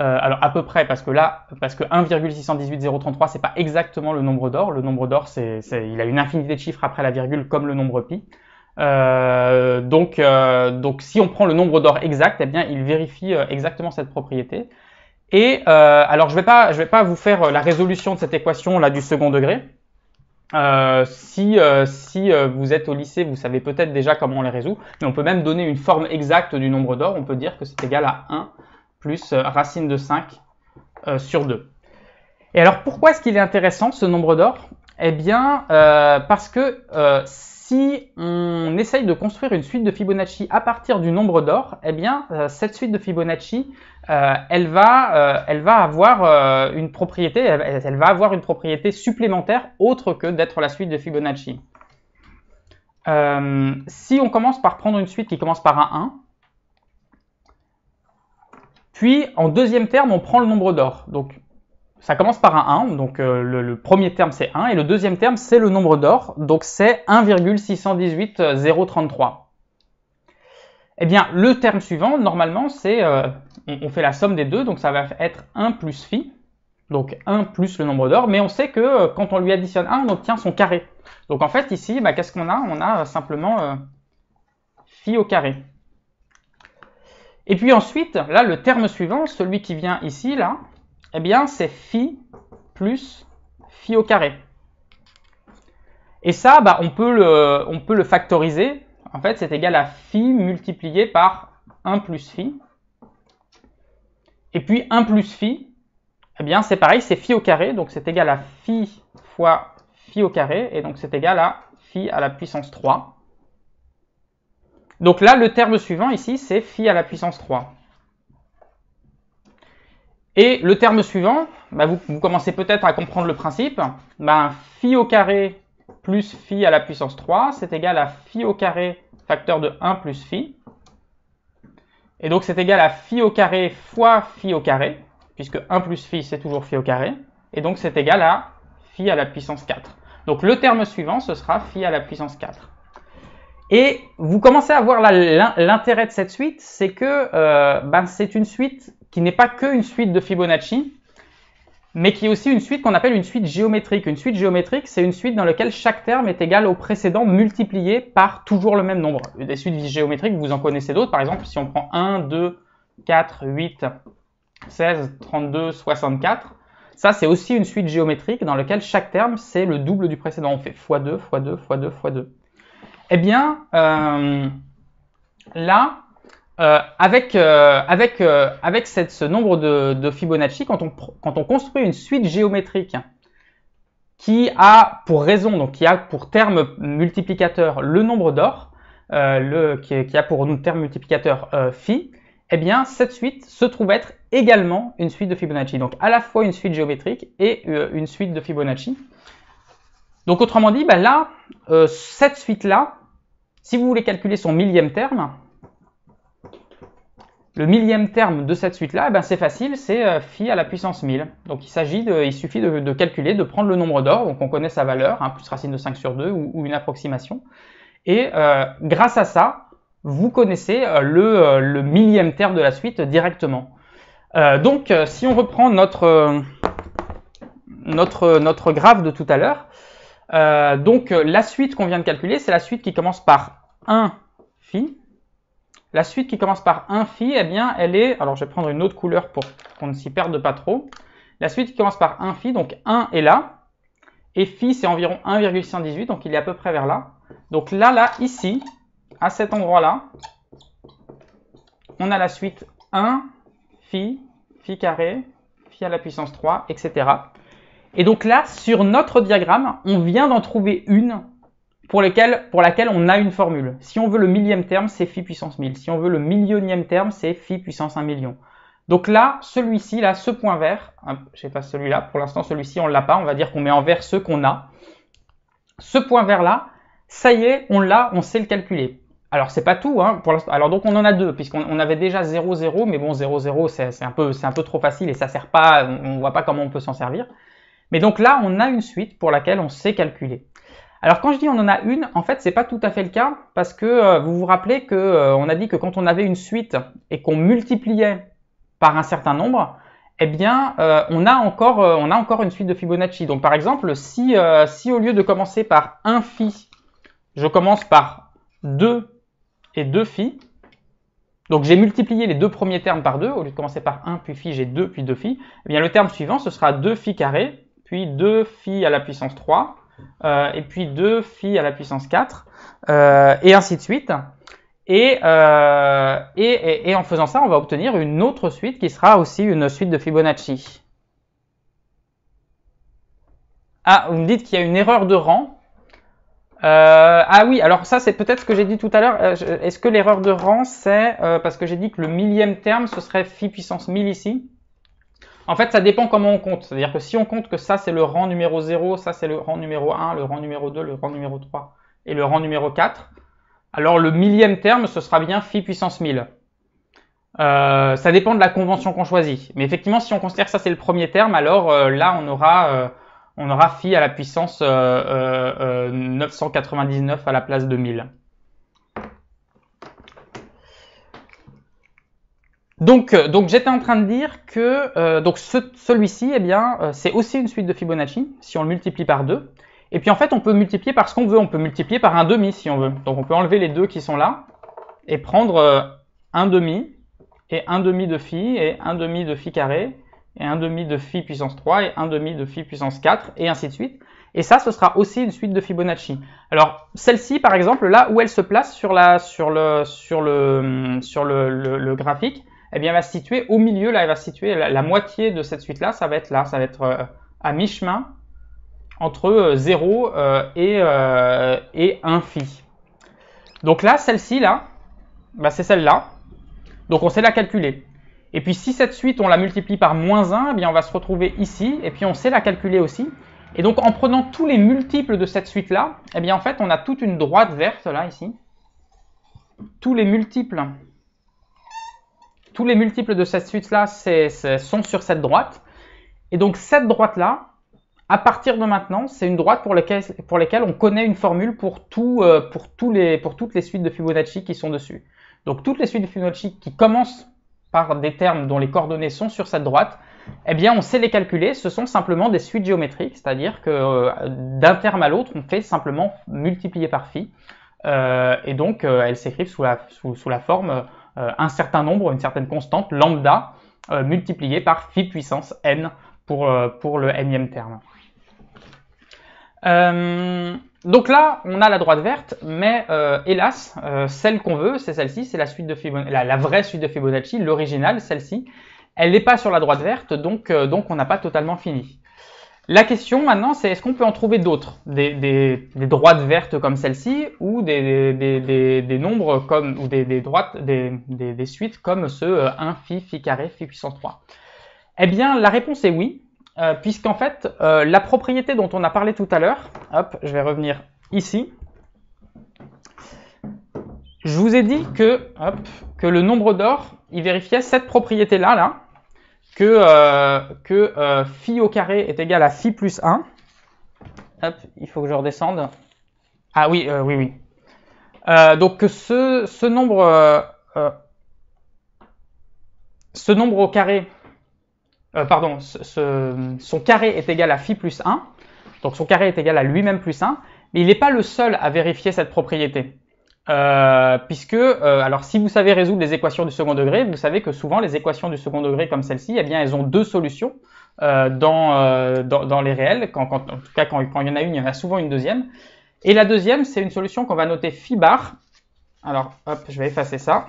Euh, alors à peu près parce que là, parce que 1,618033 c'est pas exactement le nombre d'or. Le nombre d'or c'est, il a une infinité de chiffres après la virgule comme le nombre pi. Euh, donc, donc si on prend le nombre d'or exact, eh bien il vérifie exactement cette propriété. Et euh, alors, je vais, pas, je vais pas vous faire euh, la résolution de cette équation là du second degré. Euh, si si vous êtes au lycée, vous savez peut-être déjà comment on les résout, mais on peut même donner une forme exacte du nombre d'or. On peut dire que c'est égal à 1 plus racine de 5 sur 2. Et alors, pourquoi est-ce qu'il est intéressant ce nombre d'or Eh bien, parce que si on essaye de construire une suite de Fibonacci à partir du nombre d'or, eh bien, euh, cette suite de Fibonacci, euh, elle, va, euh, elle va avoir une propriété, va avoir une propriété supplémentaire autre que d'être la suite de Fibonacci. si on commence par prendre une suite qui commence par un 1, puis en deuxième terme, on prend le nombre d'or. Donc ça commence par un 1, donc euh, le, premier terme c'est 1, et le deuxième terme c'est le nombre d'or, donc c'est 1,618033. Eh bien, le terme suivant, normalement, c'est, euh, on, fait la somme des deux, donc ça va être 1 plus phi, donc 1 plus le nombre d'or, mais on sait que euh, quand on lui additionne 1, on obtient son carré. Donc en fait, ici, bah, qu'est-ce qu'on a On a simplement phi au carré. Et puis ensuite, là, le terme suivant, celui qui vient ici, là, eh bien, c'est phi plus phi au carré. Et ça, bah, on, peut le, on peut le factoriser. En fait, c'est égal à phi multiplié par 1 plus phi. Et puis 1 plus phi, eh bien, c'est pareil, c'est phi au carré. Donc, c'est égal à phi fois phi au carré. Et donc, c'est égal à phi à la puissance 3. Donc là, le terme suivant ici, c'est phi à la puissance 3. Et le terme suivant, bah, vous, commencez peut-être à comprendre le principe. Bah, phi au carré plus phi à la puissance 3, c'est égal à phi au carré facteur de 1 plus phi. Et donc c'est égal à phi au carré fois phi au carré, puisque 1 plus phi c'est toujours phi au carré. Et donc c'est égal à phi à la puissance 4. Donc le terme suivant, ce sera phi à la puissance 4. Et vous commencez à voir l'intérêt de cette suite, c'est que ben, c'est une suite qui n'est pas qu'une suite de Fibonacci, mais qui est aussi une suite qu'on appelle une suite géométrique. Une suite géométrique, c'est une suite dans laquelle chaque terme est égal au précédent multiplié par toujours le même nombre. Des suites géométriques, vous en connaissez d'autres. Par exemple, si on prend 1, 2, 4, 8, 16, 32, 64, ça c'est aussi une suite géométrique dans laquelle chaque terme c'est le double du précédent. On fait x2, x2, x2, x2. Eh bien, euh, là, euh, avec, euh, avec, euh, avec ce nombre de, Fibonacci, quand on, quand on, construit une suite géométrique qui a pour raison, donc qui a pour terme multiplicateur le nombre d'or, qui, qui, a pour terme multiplicateur phi, eh bien cette suite se trouve être également une suite de Fibonacci. Donc à la fois une suite géométrique et une suite de Fibonacci. Donc autrement dit, ben là, cette suite-là, si vous voulez calculer son millième terme, le millième terme de cette suite-là, eh ben, c'est facile, c'est euh, phi à la puissance 1000. Donc il, s'agit il suffit de, calculer, de prendre le nombre d'or, donc on connaît sa valeur, hein, plus racine de 5 sur 2 ou, une approximation. Et euh, grâce à ça, vous connaissez euh, le, millième terme de la suite directement. donc si on reprend notre, notre, notre graphe de tout à l'heure, donc la suite qu'on vient de calculer, c'est la suite qui commence par 1 phi la suite qui commence par phi, eh bien, elle est... Alors, je vais prendre une autre couleur pour qu'on ne s'y perde pas trop. La suite qui commence par phi, donc 1 est là. Et phi, c'est environ 1,118, donc il est à peu près vers là. Donc là, là, ici, à cet endroit-là, on a la suite 1, phi, phi carré, phi à la puissance 3, etc. Et donc là, sur notre diagramme, on vient d'en trouver une pour, lesquelles, pour laquelle on a une formule. Si on veut le millième terme, c'est phi puissance 1000. Si on veut le millionième terme, c'est phi puissance 1 million. Donc là, celui-ci, là, ce point vert, hein, je sais pas celui-là, pour l'instant celui-ci on ne l'a pas, on va dire qu'on met en vert ce qu'on a. Ce point vert là, ça y est, on l'a, on sait le calculer. Alors c'est pas tout, hein, alors donc on en a deux, puisqu'on avait déjà 0, 0, mais bon 0, 0 c'est un, peu, un peu trop facile et ça sert pas, on ne voit pas comment on peut s'en servir. Mais donc là, on a une suite pour laquelle on sait calculer. Alors quand je dis on en a une, en fait c'est pas tout à fait le cas parce que euh, vous vous rappelez que euh, on a dit que quand on avait une suite et qu'on multipliait par un certain nombre, eh bien euh, on a encore on a encore une suite de Fibonacci. Donc par exemple si si au lieu de commencer par 1 phi, je commence par 2 et 2 phi. Donc j'ai multiplié les deux premiers termes par 2, au lieu de commencer par 1 puis phi, j'ai 2 puis 2 phi. Eh bien le terme suivant ce sera 2 phi carré puis 2 phi à la puissance 3 euh, et puis 2 phi à la puissance 4, euh, et ainsi de suite. Euh, et, en faisant ça, on va obtenir une autre suite qui sera aussi une suite de Fibonacci. Ah, vous me dites qu'il y a une erreur de rang. ah oui, alors ça c'est peut-être ce que j'ai dit tout à l'heure. Est-ce que l'erreur de rang c'est parce que j'ai dit que le millième terme ce serait phi puissance 1000 ici en fait, ça dépend comment on compte. C'est-à-dire que si on compte que ça, c'est le rang numéro 0, ça, c'est le rang numéro 1, le rang numéro 2, le rang numéro 3 et le rang numéro 4, alors le millième terme, ce sera bien phi puissance 1000. Euh, ça dépend de la convention qu'on choisit. Mais effectivement, si on considère que ça, c'est le premier terme, alors euh, là, on aura, euh, on aura phi à la puissance 999 à la place de 1000. Donc, euh, donc j'étais en train de dire que euh, donc ce, celui-ci, eh bien, euh, c'est aussi une suite de Fibonacci si on le multiplie par 2. Et puis en fait, on peut multiplier par ce qu'on veut. On peut multiplier par un demi si on veut. Donc on peut enlever les deux qui sont là et prendre un demi et un demi de phi et un demi de phi carré et un demi de phi puissance 3 et un demi de phi puissance 4 et ainsi de suite. Et ça, ce sera aussi une suite de Fibonacci. Alors, celle-ci, par exemple, là où elle se place sur, la, sur, le, sur, le, sur le graphique, eh bien, elle va se situer au milieu, là, va situer la, moitié de cette suite-là, ça va être là, ça va être euh, à mi-chemin entre 0 euh, euh, et, et 1 Donc là, celle-ci, là, bah, c'est celle-là. Donc on sait la calculer. Et puis si cette suite, on la multiplie par moins 1, eh bien on va se retrouver ici, et puis on sait la calculer aussi. Et donc en prenant tous les multiples de cette suite-là, eh bien en fait on a toute une droite verte là, ici. Tous les multiples tous les multiples de cette suite-là sont sur cette droite. Et donc cette droite-là, à partir de maintenant, c'est une droite pour laquelle, on connaît une formule euh, pour, toutes les suites de Fibonacci qui sont dessus. Donc toutes les suites de Fibonacci qui commencent par des termes dont les coordonnées sont sur cette droite, eh bien on sait les calculer, ce sont simplement des suites géométriques, c'est-à-dire que euh, d'un terme à l'autre, on fait simplement multiplier par phi, euh, et donc elles s'écrivent sous la forme euh, un certain nombre, une certaine constante, lambda, euh, multiplié par phi puissance n pour, euh, pour le nème terme. donc là, on a la droite verte, mais hélas, celle qu'on veut, c'est celle-ci, c'est la, suite de Fibonacci, la, vraie suite de Fibonacci, l'originale, celle-ci. Elle n'est pas sur la droite verte, donc, donc on n'a pas totalement fini. La question maintenant, c'est est-ce qu'on peut en trouver d'autres des, droites vertes comme celle-ci ou des, nombres comme, ou des, droites, des, suites comme ce 1 euh, phi, phi carré, phi puissance 3 Eh bien, la réponse est oui, euh, puisqu'en fait, euh, la propriété dont on a parlé tout à l'heure, hop, je vais revenir ici. Je vous ai dit que, hop, que le nombre d'or, il vérifiait cette propriété-là, là que, euh, que euh, phi au carré est égal à phi plus 1. Hop, il faut que je redescende. Ah oui, euh, oui, oui. donc que ce, nombre ce nombre au carré pardon, son carré est égal à phi plus 1. Donc son carré est égal à lui-même plus 1. Mais il n'est pas le seul à vérifier cette propriété. Euh, puisque, euh, alors si vous savez résoudre les équations du second degré, vous savez que souvent les équations du second degré comme celle-ci, eh bien elles ont deux solutions euh, dans, dans, les réels. Quand, en tout cas, quand, il y en a une, il y en a souvent une deuxième. Et la deuxième, c'est une solution qu'on va noter phi bar. Alors, hop, je vais effacer ça.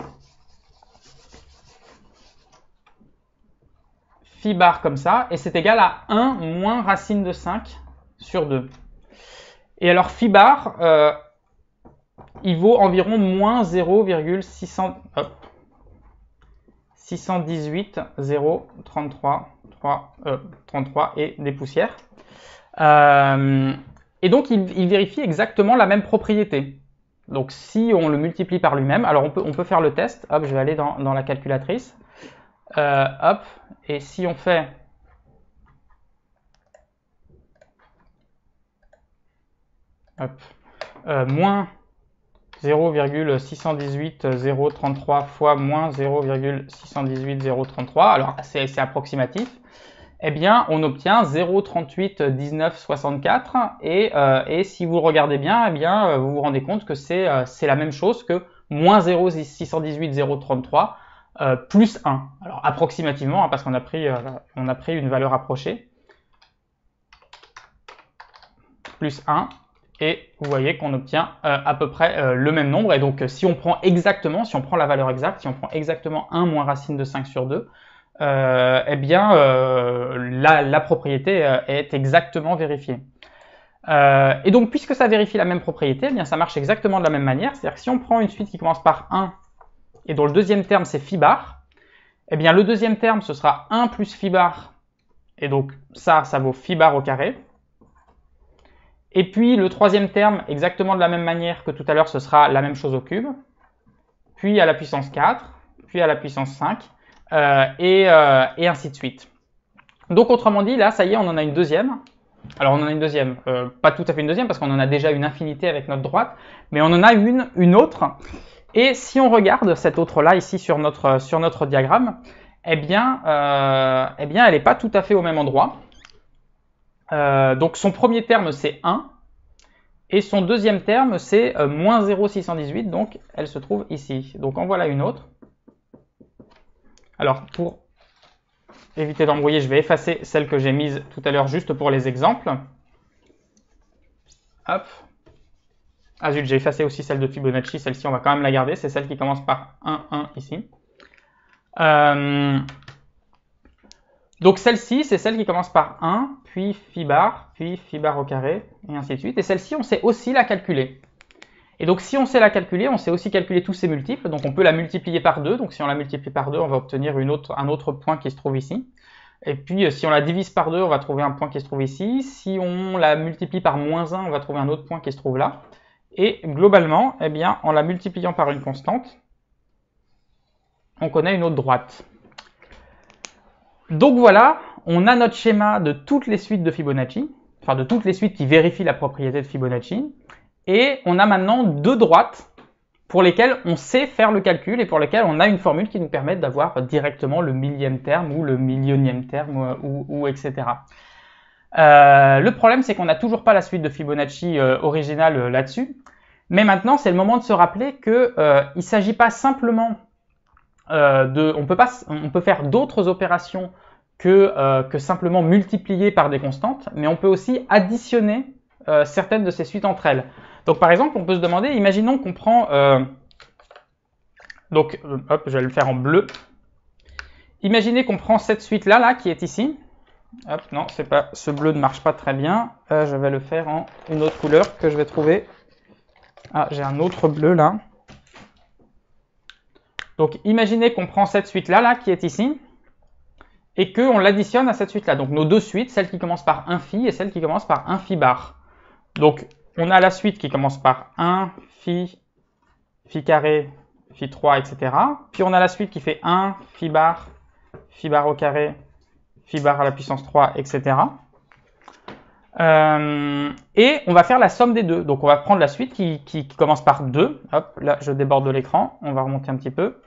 Phi bar comme ça, et c'est égal à 1 moins racine de 5 sur 2. Et alors, phi bar il vaut environ moins 0,618, 033, 33 et des poussières. Euh, et donc, il, vérifie exactement la même propriété. Donc, si on le multiplie par lui-même, alors on peut, on peut, faire le test. Hop, je vais aller dans, la calculatrice. Euh, et si on fait euh, moins 0,618033 fois moins 0,618033, alors c'est approximatif, eh bien on obtient 0,381964 et, euh, et si vous regardez bien, eh bien euh, vous vous rendez compte que c'est euh, la même chose que moins 0,618033 plus 1. Alors approximativement, hein, parce qu'on a, pris, a pris une valeur approchée, plus 1 et vous voyez qu'on obtient euh, à peu près euh, le même nombre. Et donc, euh, si on prend exactement, si on prend la valeur exacte, si on prend exactement 1 moins racine de 5 sur 2, euh, eh bien, la, la, propriété est exactement vérifiée. et donc, puisque ça vérifie la même propriété, eh bien, ça marche exactement de la même manière. C'est-à-dire que si on prend une suite qui commence par 1 et dont le deuxième terme, c'est phi bar, eh bien, le deuxième terme, ce sera 1 plus phi bar. Et donc, ça, ça vaut phi bar au carré. Et puis le troisième terme, exactement de la même manière que tout à l'heure, ce sera la même chose au cube, puis à la puissance 4, puis à la puissance 5, euh, euh, et, ainsi de suite. Donc autrement dit, là, ça y est, on en a une deuxième. Alors on en a une deuxième, euh, pas tout à fait une deuxième, parce qu'on en a déjà une infinité avec notre droite, mais on en a une, une autre. Et si on regarde cette autre-là ici sur notre, sur notre diagramme, eh bien, eh bien elle n'est pas tout à fait au même endroit. Euh, donc son premier terme c'est 1 et son deuxième terme c'est euh, moins 0,618 donc elle se trouve ici. Donc en voilà une autre. Alors pour éviter d'embrouiller, je vais effacer celle que j'ai mise tout à l'heure juste pour les exemples. Hop. Ah zut, j'ai effacé aussi celle de Fibonacci, celle-ci on va quand même la garder, c'est celle qui commence par 1, 1 ici. Euh, donc celle-ci, c'est celle qui commence par 1 puis phi bar, puis phi bar au carré, et ainsi de suite. Et celle-ci, on sait aussi la calculer. Et donc si on sait la calculer, on sait aussi calculer tous ces multiples, donc on peut la multiplier par 2, donc si on la multiplie par 2, on va obtenir un autre point qui se trouve ici. Et puis euh, si on la divise par 2, on va trouver un point qui se trouve ici. Si on la multiplie par moins 1, on va trouver un autre point qui se trouve là. Et globalement, eh bien, en la multipliant par une constante, on connaît une autre droite. Donc voilà, on a notre schéma de toutes les suites de Fibonacci, enfin de toutes les suites qui vérifient la propriété de Fibonacci, et on a maintenant deux droites pour lesquelles on sait faire le calcul et pour lesquelles on a une formule qui nous permet d'avoir directement le millième terme ou le millionième terme ou, etc. Euh, le problème, c'est qu'on n'a toujours pas la suite de Fibonacci euh, originale euh, là-dessus. Mais maintenant, c'est le moment de se rappeler qu'il ne s'agit pas simplement de, on peut pas, on peut faire d'autres opérations euh, que, simplement multiplier par des constantes, mais on peut aussi additionner euh, certaines de ces suites entre elles. Donc par exemple, on peut se demander, imaginons qu'on prend... Euh, donc, hop, je vais le faire en bleu. Imaginez qu'on prend cette suite-là, là, qui est ici. Hop, non, c'est pas, ce bleu ne marche pas très bien. je vais le faire en une autre couleur que je vais trouver. Ah, j'ai un autre bleu, là. Donc, imaginez qu'on prend cette suite-là, là, qui est ici et qu'on l'additionne à cette suite-là. Donc nos deux suites, celle qui commence par phi et celle qui commence par phi bar. Donc on a la suite qui commence par 1, phi, phi carré, phi 3, etc. Puis on a la suite qui fait 1, phi bar, phi bar au carré, phi bar à la puissance 3, etc. Euh, et on va faire la somme des deux. Donc on va prendre la suite qui, qui commence par 2. Hop, là je déborde de l'écran, on va remonter un petit peu.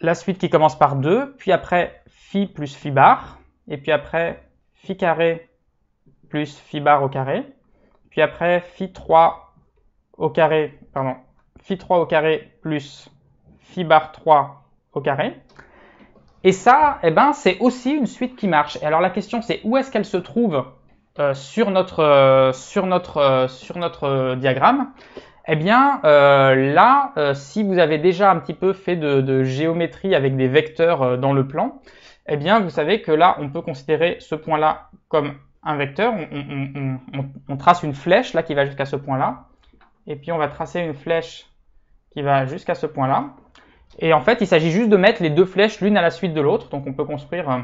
La suite qui commence par 2, puis après phi plus phi bar, et puis après phi carré plus phi bar au carré, puis après phi 3 au carré, pardon, phi 3 au carré plus phi bar 3 au carré. Et ça, eh ben, c'est aussi une suite qui marche. Et alors la question c'est où est-ce qu'elle se trouve euh, sur notre, euh, sur notre, euh, sur notre diagramme Eh bien là, si vous avez déjà un petit peu fait de géométrie avec des vecteurs dans le plan, eh bien, vous savez que là, on peut considérer ce point-là comme un vecteur. On, trace une flèche là qui va jusqu'à ce point-là. Et puis, on va tracer une flèche qui va jusqu'à ce point-là. Et en fait, il s'agit juste de mettre les deux flèches l'une à la suite de l'autre. Donc, on peut construire euh,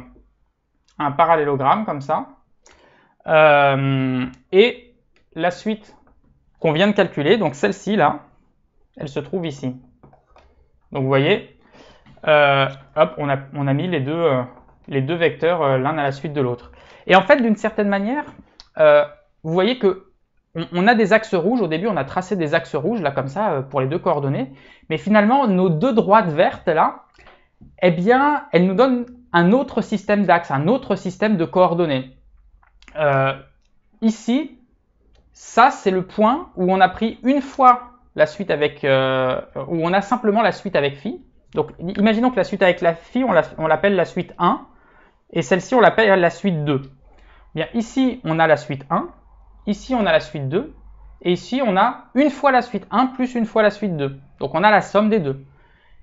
un, parallélogramme comme ça. Euh, et la suite qu'on vient de calculer, donc celle-ci là, elle se trouve ici. Donc, vous voyez, euh, hop, on a, on a mis les deux, euh, les deux vecteurs euh, l'un à la suite de l'autre. Et en fait, d'une certaine manière, vous voyez que on, a des axes rouges. Au début, on a tracé des axes rouges, là, comme ça, pour les deux coordonnées. Mais finalement, nos deux droites vertes, là, eh bien, elles nous donnent un autre système d'axes, un autre système de coordonnées. ici, ça, c'est le point où on a pris une fois la suite avec, où on a simplement la suite avec phi. Donc imaginons que la suite avec la phi, on l'appelle la suite 1, et celle-ci, on l'appelle la suite 2. Bien, ici, on a la suite 1, ici, on a la suite 2, et ici, on a une fois la suite 1 plus une fois la suite 2. Donc on a la somme des deux.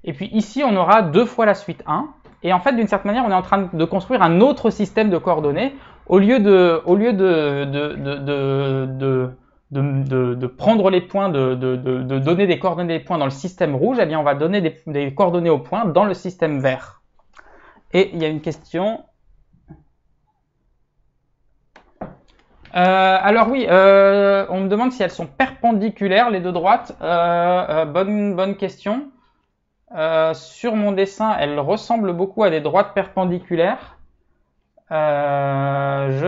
Et puis ici, on aura deux fois la suite 1. Et en fait, d'une certaine manière, on est en train de construire un autre système de coordonnées au lieu de, de de, prendre les points, de, donner des coordonnées des points dans le système rouge, eh bien on va donner des, coordonnées aux points dans le système vert. Et il y a une question. Euh, alors oui, euh, on me demande si elles sont perpendiculaires, les deux droites. Euh, bonne, bonne question. sur mon dessin, elles ressemblent beaucoup à des droites perpendiculaires. Euh, je,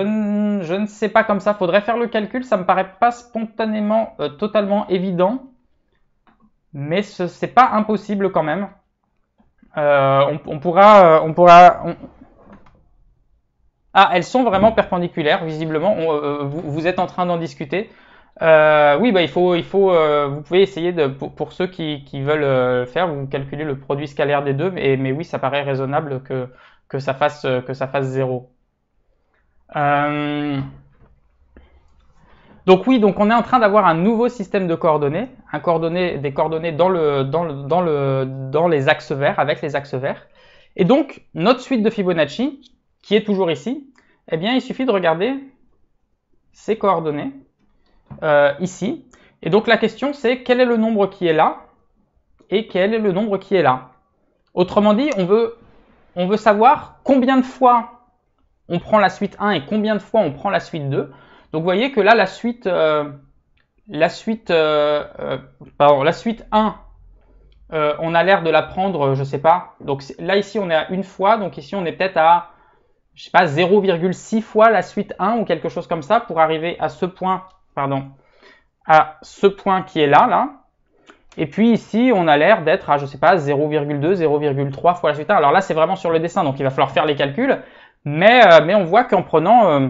ne, sais pas comme ça, faudrait faire le calcul, ça me paraît pas spontanément euh, totalement évident, mais ce n'est pas impossible quand même. Euh, on, pourra... On pourra Ah, elles sont vraiment perpendiculaires, visiblement, vous, êtes en train d'en discuter. oui, bah, il faut, il faut, vous pouvez essayer de, pour, ceux qui, qui veulent faire, vous calculez le produit scalaire des deux, mais, mais oui, ça paraît raisonnable que, que ça fasse, euh, que ça fasse 0. Euh, donc oui, donc on est en train d'avoir un nouveau système de coordonnées, un coordonnées, des coordonnées dans, le, dans, le, dans, les axes verts, avec les axes verts. Et donc, notre suite de Fibonacci, qui est toujours ici, eh bien, il suffit de regarder ces coordonnées euh, ici. Et donc, la question, c'est quel est le nombre qui est là et quel est le nombre qui est là. Autrement dit, on veut on veut savoir combien de fois on prend la suite 1 et combien de fois on prend la suite 2. Donc vous voyez que là, la suite, euh, la suite, euh, euh, pardon, la suite 1, on a l'air de la prendre, je sais pas. Donc là, ici, on est à une fois. Donc ici, on est peut-être à, je sais pas, 0,6 fois la suite 1 ou quelque chose comme ça pour arriver à ce point, pardon, à ce point qui est là, là. Et puis ici, on a l'air d'être à, je sais pas, 0,2, 0,3 fois la suite 1. Alors là, c'est vraiment sur le dessin, donc il va falloir faire les calculs. Mais, euh, on voit qu'en prenant euh,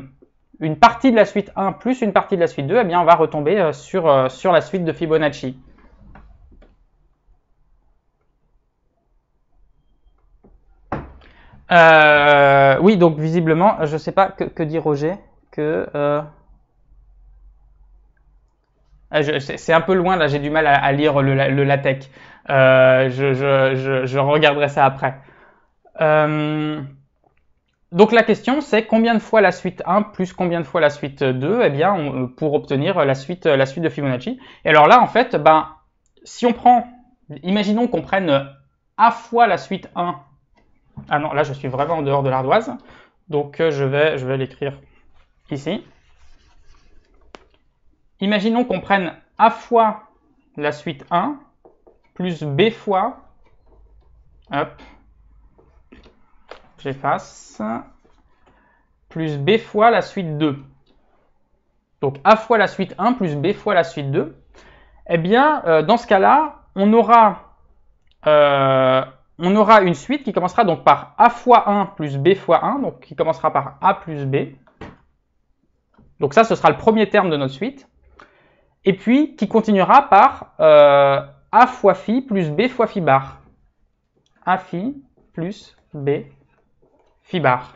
une partie de la suite 1 plus une partie de la suite 2, eh bien, on va retomber euh, sur, sur la suite de Fibonacci. oui, donc visiblement, je ne sais pas, que, que dit Roger Que... Ah, c'est un peu loin, là j'ai du mal à, lire le, LaTeX. Euh, je, regarderai ça après. Euh, donc la question c'est combien de fois la suite 1 plus combien de fois la suite 2 eh bien, euh, pour obtenir la suite, de Fibonacci. Et alors là en fait, ben, si on prend, imaginons qu'on prenne A fois la suite 1. Ah non, là je suis vraiment en dehors de l'ardoise. Donc je vais l'écrire ici. Imaginons qu'on prenne A fois la suite 1 plus B fois, hop, j'efface, plus B fois la suite 2. Donc A fois la suite 1 plus B fois la suite 2. Eh bien, euh, dans ce cas-là, on aura, euh, on aura une suite qui commencera donc par A fois 1 plus B fois 1, donc qui commencera par A plus B. Donc ça, ce sera le premier terme de notre suite et puis qui continuera par euh, a fois phi plus b fois phi bar. a phi plus b phi bar.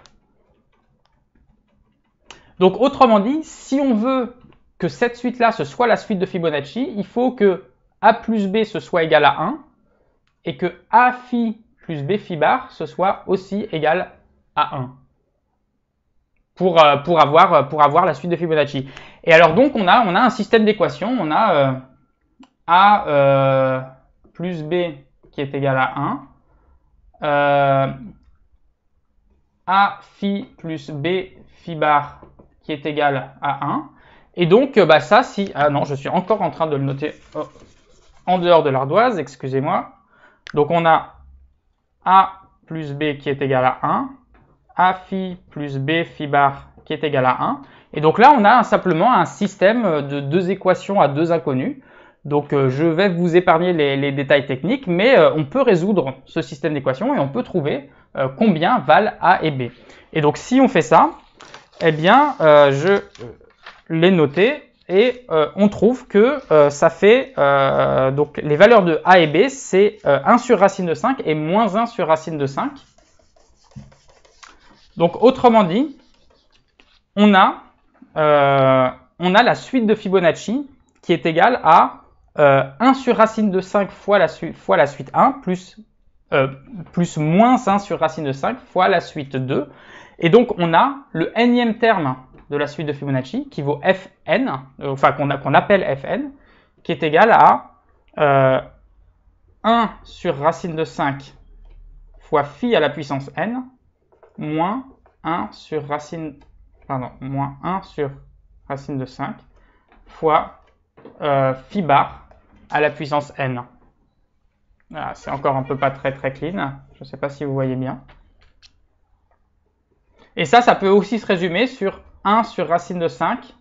Donc autrement dit, si on veut que cette suite-là, ce soit la suite de Fibonacci, il faut que a plus b, ce soit égal à 1, et que a phi plus b phi bar, ce soit aussi égal à 1. Euh, pour, avoir, euh, pour avoir la suite de Fibonacci. Et alors donc on a, on a un système d'équations, on a euh, A plus B qui est égal à 1, euh, A phi plus B phi bar qui est égal à 1, et donc bah ça si, ah non je suis encore en train de le noter oh, en dehors de l'ardoise, excusez-moi, donc on a A plus B qui est égal à 1, a phi plus b phi bar qui est égal à 1. Et donc là, on a simplement un système de deux équations à deux inconnues. Donc euh, je vais vous épargner les, détails techniques, mais euh, on peut résoudre ce système d'équations et on peut trouver euh, combien valent a et b. Et donc si on fait ça, eh bien je l'ai noté et on trouve que ça fait donc les valeurs de a et b c'est 1 sur racine de 5 et moins 1 sur racine de 5 donc autrement dit, on a, euh, on a la suite de Fibonacci qui est égale à 1 euh, sur racine de 5 fois la, fois la suite 1 plus, euh, plus moins 1 sur racine de 5 fois la suite 2. Et donc on a le nème terme de la suite de Fibonacci qui vaut fn, enfin qu'on appelle fn, qui est égal à 1 sur racine de 5 fois phi à la puissance n moins 1 sur racine, pardon, 1 sur racine de 5 fois euh, phi bar à la puissance n. c'est encore un peu pas très très clean. Je ne sais pas si vous voyez bien. Et ça, ça peut aussi se résumer sur 1 sur racine de 5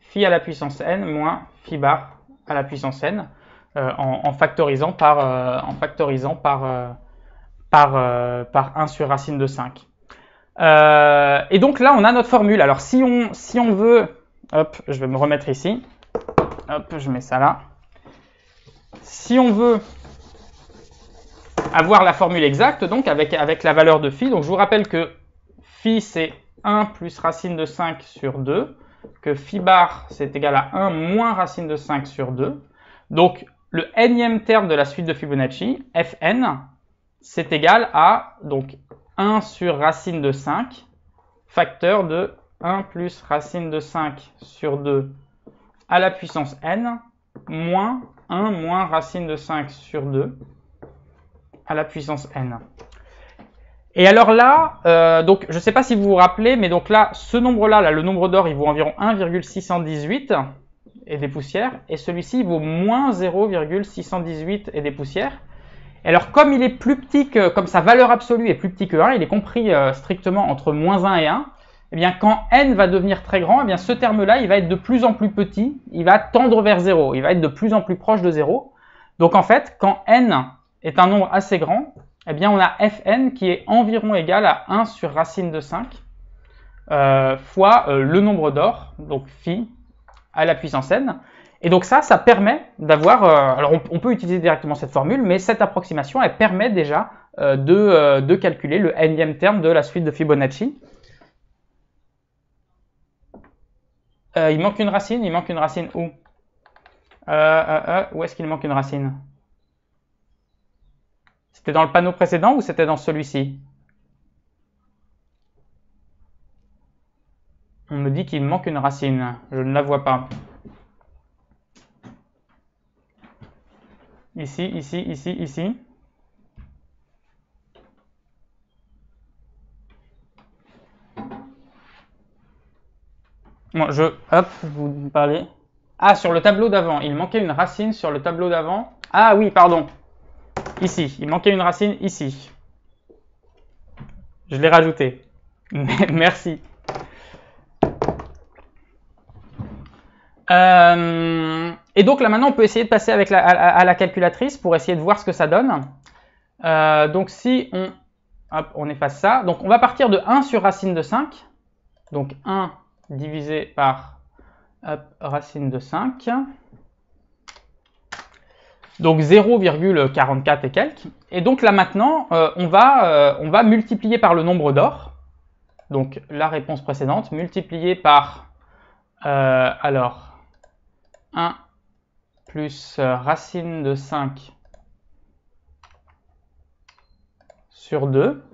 phi à la puissance n moins phi bar à la puissance n euh, en, factorisant par, euh, en factorisant par, par, par 1 sur racine de 5. Euh, et donc là, on a notre formule. Alors si on, veut, hop, je vais me remettre ici. Hop, je mets ça là. Si on veut avoir la formule exacte, donc avec, avec la valeur de phi, donc je vous rappelle que phi c'est 1 plus racine de 5 sur 2, que phi bar c'est égal à 1 moins racine de 5 sur 2. Donc le nème terme de la suite de Fibonacci, fn, c'est égal à donc 1 sur racine de 5, facteur de 1 plus racine de 5 sur 2 à la puissance n, moins 1 moins racine de 5 sur 2 à la puissance n. Et alors là, euh, donc je ne sais pas si vous vous rappelez, mais donc là, ce nombre-là, là, le nombre d'or, il vaut environ 1,618 et des poussières, et celui-ci, vaut moins 0,618 et des poussières alors, comme il est plus petit que, comme sa valeur absolue est plus petit que 1, il est compris euh, strictement entre moins 1 et 1. Eh bien, quand n va devenir très grand, eh bien, ce terme-là, il va être de plus en plus petit, il va tendre vers 0, il va être de plus en plus proche de 0. Donc, en fait, quand n est un nombre assez grand, eh bien, on a fn qui est environ égal à 1 sur racine de 5 euh, fois euh, le nombre d'or, donc phi, à la puissance n. Et donc ça, ça permet d'avoir, euh, alors on, peut utiliser directement cette formule, mais cette approximation, elle permet déjà euh, de, euh, de, calculer le nème terme de la suite de Fibonacci. il manque une racine, il manque une racine où Où est-ce qu'il manque une racine C'était dans le panneau précédent ou c'était dans celui-ci On me dit qu'il manque une racine, je ne la vois pas. ici, ici, ici, ici. Bon, je, hop, vous me parlez. Ah, sur le tableau d'avant, il manquait une racine sur le tableau d'avant. Ah oui, pardon. Ici, il manquait une racine ici. Je l'ai rajouté. Merci. Euh... Et donc là maintenant on peut essayer de passer avec à, la calculatrice pour essayer de voir ce que ça donne. Euh, donc si on, on efface ça, donc on va partir de 1 sur racine de 5. Donc 1 divisé par racine de 5. Donc 0,44 et quelques. Et donc là maintenant, euh, on, va, euh, on va multiplier par le nombre d'or. Donc la réponse précédente, multiplié par, alors, 1 plus euh, racine de 5 sur 2.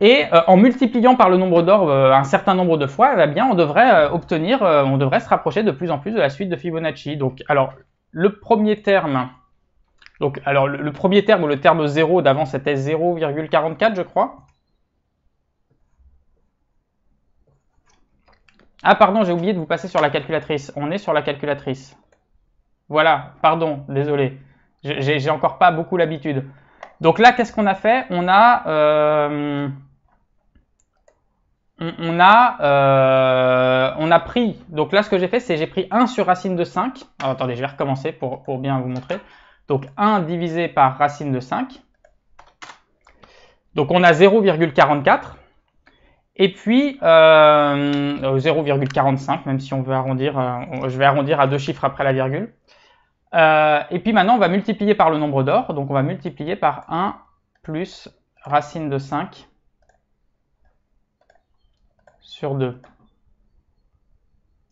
Et euh, en multipliant par le nombre d'or euh, un certain nombre de fois, eh bien, on devrait obtenir, on devrait se rapprocher de plus en plus de la suite de Fibonacci. Donc, alors, le premier terme, donc, alors, le premier terme ou le terme 0 d'avant, c'était 0,44, je crois. Ah, pardon, j'ai oublié de vous passer sur la calculatrice. On est sur la calculatrice. Voilà, pardon, désolé. J'ai encore pas beaucoup l'habitude. Donc là, qu'est-ce qu'on a fait On a, euh, on, a euh, on, a, pris, donc là, ce que j'ai fait, c'est j'ai pris 1 sur racine de 5. attendez, je vais recommencer pour, pour bien vous montrer. Donc 1 divisé par racine de 5. Donc on a 0,44. Et puis 0,45, euh, même si on veut arrondir, je vais arrondir à deux chiffres après la virgule. Euh, et puis maintenant, on va multiplier par le nombre d'or. Donc on va multiplier par 1 plus racine de 5 sur 2. Euh,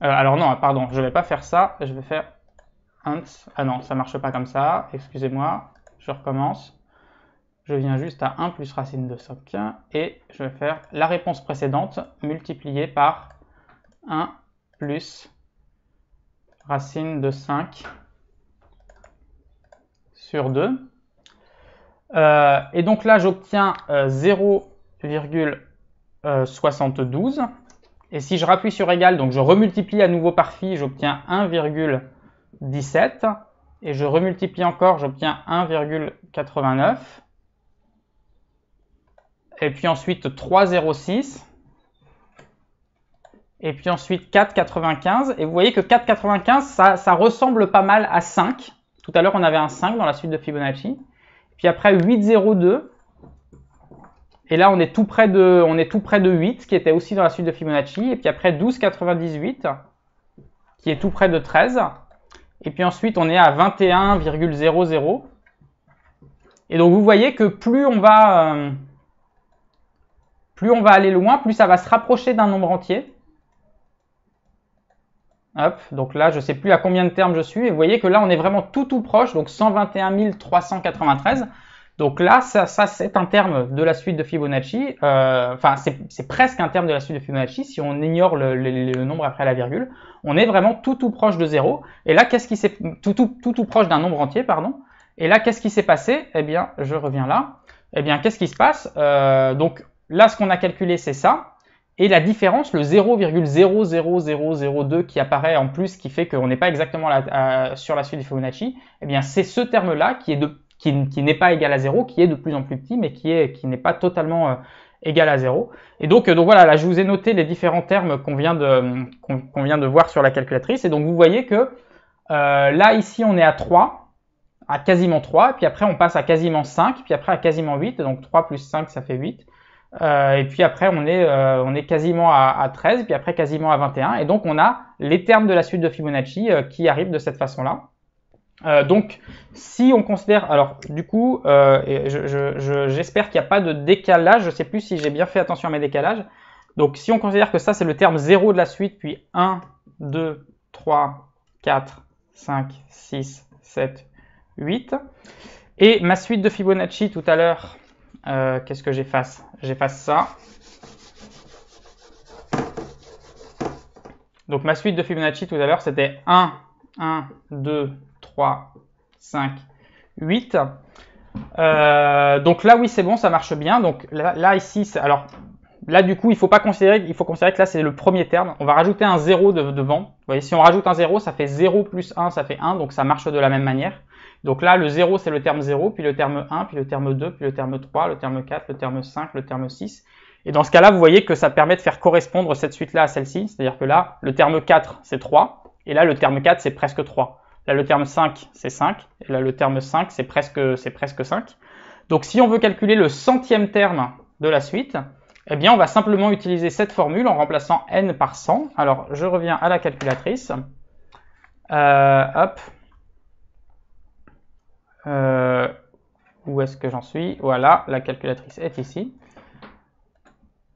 alors non, pardon, je ne vais pas faire ça. Je vais faire 1... Ah non, ça ne marche pas comme ça. Excusez-moi, je recommence. Je viens juste à 1 plus racine de 5. Et je vais faire la réponse précédente multipliée par 1 plus racine de 5 sur 2. Euh, et donc là, j'obtiens 0,72. Euh, euh, et si je rappuie sur égal, donc je remultiplie à nouveau par phi, j'obtiens 1,17. Et je remultiplie encore, j'obtiens 1,89. Et puis ensuite 3,06. Et puis ensuite 4,95. Et vous voyez que 4,95, ça ressemble pas mal à 5. Tout à l'heure, on avait un 5 dans la suite de Fibonacci. Puis après 8,02. Et là, on est, tout près de, on est tout près de 8, qui était aussi dans la suite de Fibonacci. Et puis après 12,98, qui est tout près de 13. Et puis ensuite, on est à 21,00. Et donc, vous voyez que plus on va... Euh, plus on va aller loin, plus ça va se rapprocher d'un nombre entier. Hop, donc là, je ne sais plus à combien de termes je suis. Et vous voyez que là, on est vraiment tout tout proche, donc 121 393. Donc là, ça, ça c'est un terme de la suite de Fibonacci. Euh, enfin, c'est presque un terme de la suite de Fibonacci si on ignore le, nombre après la virgule. On est vraiment tout tout proche de zéro. Et là, qu'est-ce qui s'est tout tout, proche d'un nombre entier, pardon. Et là, qu'est-ce qui s'est passé Eh bien, je reviens là. Eh bien, qu'est-ce qui se passe euh, Donc là, ce qu'on a calculé, c'est ça. Et la différence, le 0,00002 qui apparaît en plus, qui fait qu'on n'est pas exactement sur la suite du Fibonacci, eh bien c'est ce terme-là qui est de, qui, n'est pas égal à 0, qui est de plus en plus petit, mais qui est qui n'est pas totalement euh, égal à 0. Et donc, euh, donc voilà, là je vous ai noté les différents termes qu'on vient de de voir sur la calculatrice. Et donc vous voyez que euh, là ici on est à 3, à quasiment 3, et puis après on passe à quasiment 5, puis après à quasiment 8. Donc 3 plus 5 ça fait 8. Euh, et puis après, on est, euh, quasiment à, 13, puis après quasiment à 21. Et donc, on a les termes de la suite de Fibonacci euh, qui arrivent de cette façon-là. donc, si on considère, alors du coup, j'espère qu'il n'y a pas de décalage. Je ne sais plus si j'ai bien fait attention à mes décalages. Donc, si on considère que ça, c'est le terme 0 de la suite, puis 1, 2, 3, 4, 5, 6, 7, 8. Et ma suite de Fibonacci tout à l'heure, qu'est-ce que j'efface J'efface ça. Donc ma suite de Fibonacci tout à l'heure, c'était 1, 1, 2, 3, 5, 8. donc là, oui, c'est bon, ça marche bien. Donc là, ici, alors là, du coup, il faut pas considérer, il faut considérer que là, c'est le premier terme. On va rajouter un 0 devant. Vous voyez, si on rajoute un 0, ça fait 0 plus 1, ça fait 1, donc ça marche de la même manière. Donc là, le 0, c'est le terme 0, puis le terme 1, puis le terme 2, puis le terme 3, le terme 4, le terme 5, le terme 6. Et dans ce cas-là, vous voyez que ça permet de faire correspondre cette suite-là à celle-ci. C'est-à-dire que là, le terme 4, c'est 3. Et là, le terme 4, c'est presque 3. Là, le terme 5, c'est 5. Et là, le terme 5, c'est presque, presque 5. Donc si on veut calculer le centième terme de la suite, eh bien, on va simplement utiliser cette formule en remplaçant n par 100. Alors, je reviens à la calculatrice. hop. Euh, où est-ce que j'en suis Voilà, la calculatrice est ici.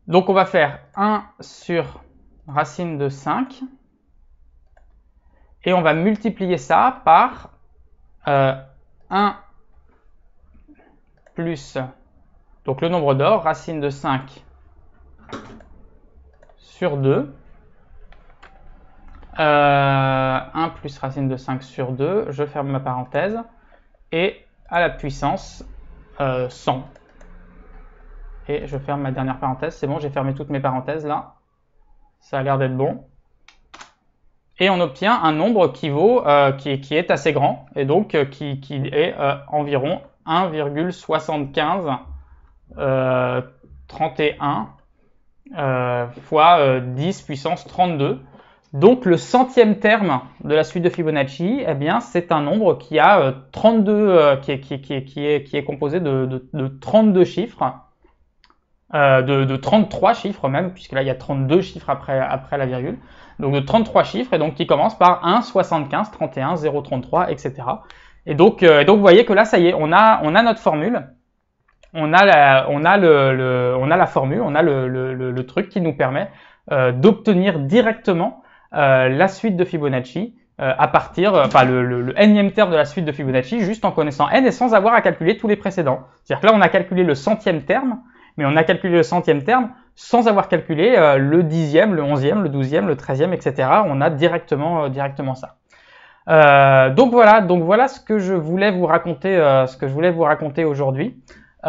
Donc on va faire 1 sur racine de 5. Et on va multiplier ça par 1 euh, plus donc le nombre d'or, racine de 5 sur 2. 1 euh, plus racine de 5 sur 2, je ferme ma parenthèse à la puissance 100. Euh, et je ferme ma dernière parenthèse. C'est bon, j'ai fermé toutes mes parenthèses là. Ça a l'air d'être bon. Et on obtient un nombre qui, vaut, euh, qui, est assez grand et donc euh, qui, est environ 1,75 31 fois 10 puissance 32. Donc le centième terme de la suite de Fibonacci, eh bien c'est un nombre qui a 32, euh, euh, qui, est, qui, qui, est, composé de, 32 chiffres, euh, de, 33 chiffres même, puisque là il y a 32 chiffres après, après la virgule, donc de 33 chiffres et donc qui commence par 1, 75, 31, 0, 33, etc. Et donc, donc vous voyez que là ça y est, on a, on a notre formule, on a la, on a le, on a la formule, on a le, le truc qui nous permet d'obtenir directement euh, la suite de Fibonacci euh, à partir, euh, enfin le, le, terme de la suite de Fibonacci, juste en connaissant n et sans avoir à calculer tous les précédents. C'est-à-dire que là, on a calculé le centième terme, mais on a calculé le centième terme sans avoir calculé le dixième, le onzième, le douzième, le treizième, etc. On a directement, directement ça. donc voilà, donc voilà ce que je voulais vous raconter, ce que je voulais vous raconter aujourd'hui.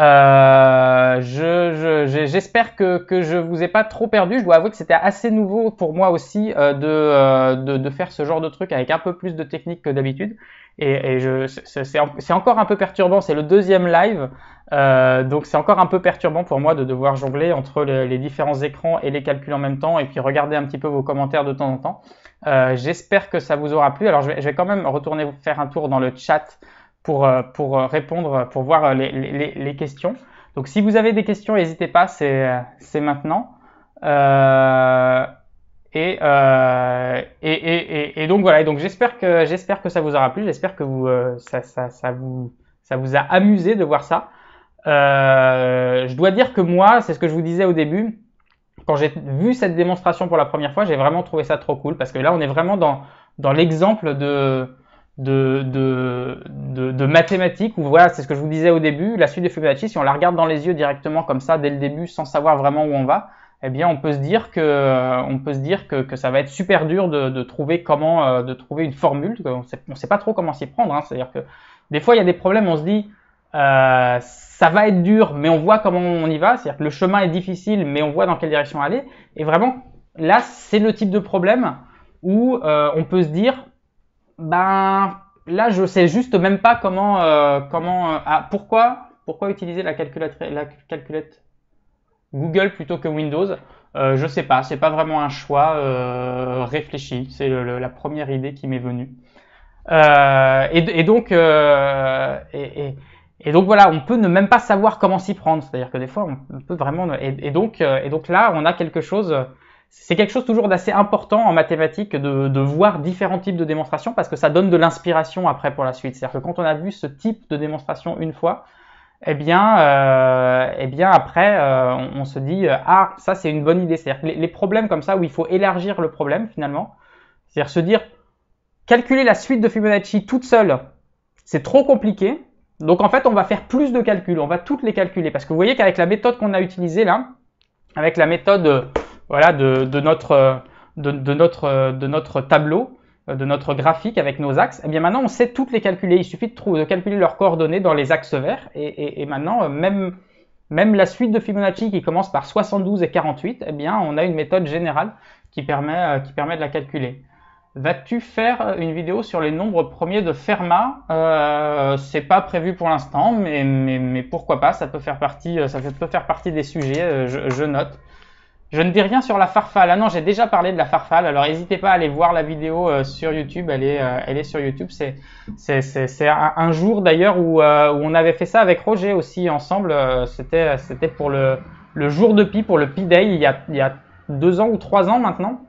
J'espère euh, je, je, que, que je vous ai pas trop perdu. Je dois avouer que c'était assez nouveau pour moi aussi euh, euh, de, de, faire ce genre de truc avec un peu plus de technique que d'habitude. Et, c'est encore un peu perturbant. C'est le deuxième live, donc c'est encore un peu perturbant pour moi de devoir jongler entre les, différents écrans et les calculs en même temps, et puis regarder un petit peu vos commentaires de temps en temps. J'espère que ça vous aura plu. Alors je vais, je vais, quand même retourner faire un tour dans le chat pour, euh, pour euh, répondre, euh, pour voir les, les, questions. Donc si vous avez des questions, n'hésitez pas, c'est maintenant. et, et, et, et, donc voilà, donc j'espère que, j'espère que ça vous aura plu, j'espère que vous, ça, ça, ça, vous, ça vous a amusé de voir ça. je dois dire que moi, c'est ce que je vous disais au début, quand j'ai vu cette démonstration pour la première fois, j'ai vraiment trouvé ça trop cool parce que là, on est vraiment dans, dans l'exemple de, de, de, de, mathématiques, ou voilà, c'est ce que je vous disais au début, la suite de Fibonacci, si on la regarde dans les yeux directement comme ça, dès le début, sans savoir vraiment où on va, eh bien, on peut se dire que, on peut se dire que, que ça va être super dur de, de trouver comment, euh, de trouver une formule. On sait, sait pas trop comment s'y prendre. Hein. C'est-à-dire que des fois, il y a des problèmes, on se dit, euh, ça va être dur, mais on voit comment on y va. C'est-à-dire que le chemin est difficile, mais on voit dans quelle direction aller. Et vraiment, là, c'est le type de problème où euh, on peut se dire, ben là, je sais juste même pas comment, euh, comment, euh, ah, pourquoi, pourquoi utiliser la calculatrice, la calculette Google plutôt que Windows. Euh, je sais pas, c'est pas vraiment un choix euh, réfléchi. C'est la première idée qui m'est venue. Et, et, donc, et, et, donc voilà, on peut ne même pas savoir comment s'y prendre. C'est-à-dire que des fois, on peut vraiment. Et, donc, et donc là, on a quelque chose c'est quelque chose toujours d'assez important en mathématiques de, voir différents types de démonstrations parce que ça donne de l'inspiration après pour la suite. C'est-à-dire que quand on a vu ce type de démonstration une fois, eh bien, euh, eh bien après, euh, on, se dit euh, ah ça c'est une bonne idée. C'est-à-dire les, les, problèmes comme ça où il faut élargir le problème finalement, c'est-à-dire se dire calculer la suite de Fibonacci toute seule, c'est trop compliqué. Donc en fait, on va faire plus de calculs, on va toutes les calculer parce que vous voyez qu'avec la méthode qu'on a utilisée là, avec la méthode voilà, de, notre, de, notre, euh, euh, de notre tableau, euh, de notre graphique avec nos axes, et eh bien maintenant on sait toutes les calculer. Il suffit de, de calculer leurs coordonnées dans les axes verts. Et, et, maintenant, même, même la suite de Fibonacci qui commence par 72 et 48, eh bien on a une méthode générale qui permet, qui permet de la calculer. Vas-tu faire une vidéo sur les nombres premiers de Fermat C'est pas prévu pour l'instant, mais, pourquoi pas Ça peut faire partie, ça peut faire partie des sujets. je note. Je ne dis rien sur la farfalle. Ah non, j'ai déjà parlé de la farfalle. Alors n'hésitez pas à aller voir la vidéo euh, sur YouTube. Elle est, euh, elle est sur YouTube. C'est, c'est, c'est, un, jour d'ailleurs euh, où, on avait fait ça avec Roger aussi ensemble. c'était, c'était pour le, jour de Pi, pour le Pi Day, il y, a, il y a deux ans ou trois ans maintenant,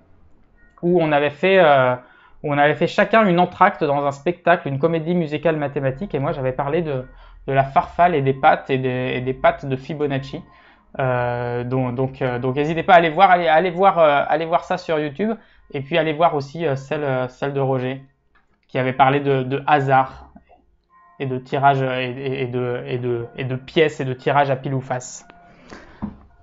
où on avait fait, où on avait fait chacun une entracte dans un spectacle, une comédie musicale mathématique. Et moi, j'avais parlé de, la farfalle et des pattes et des pattes de Fibonacci. Euh, donc, donc, euh, donc, n'hésitez pas à aller voir, allez, voir, euh, voir ça sur YouTube, et puis allez voir aussi celle, celle de Roger, qui avait parlé de, hasard et de tirage de, et de pièces et de tirage à pile ou face.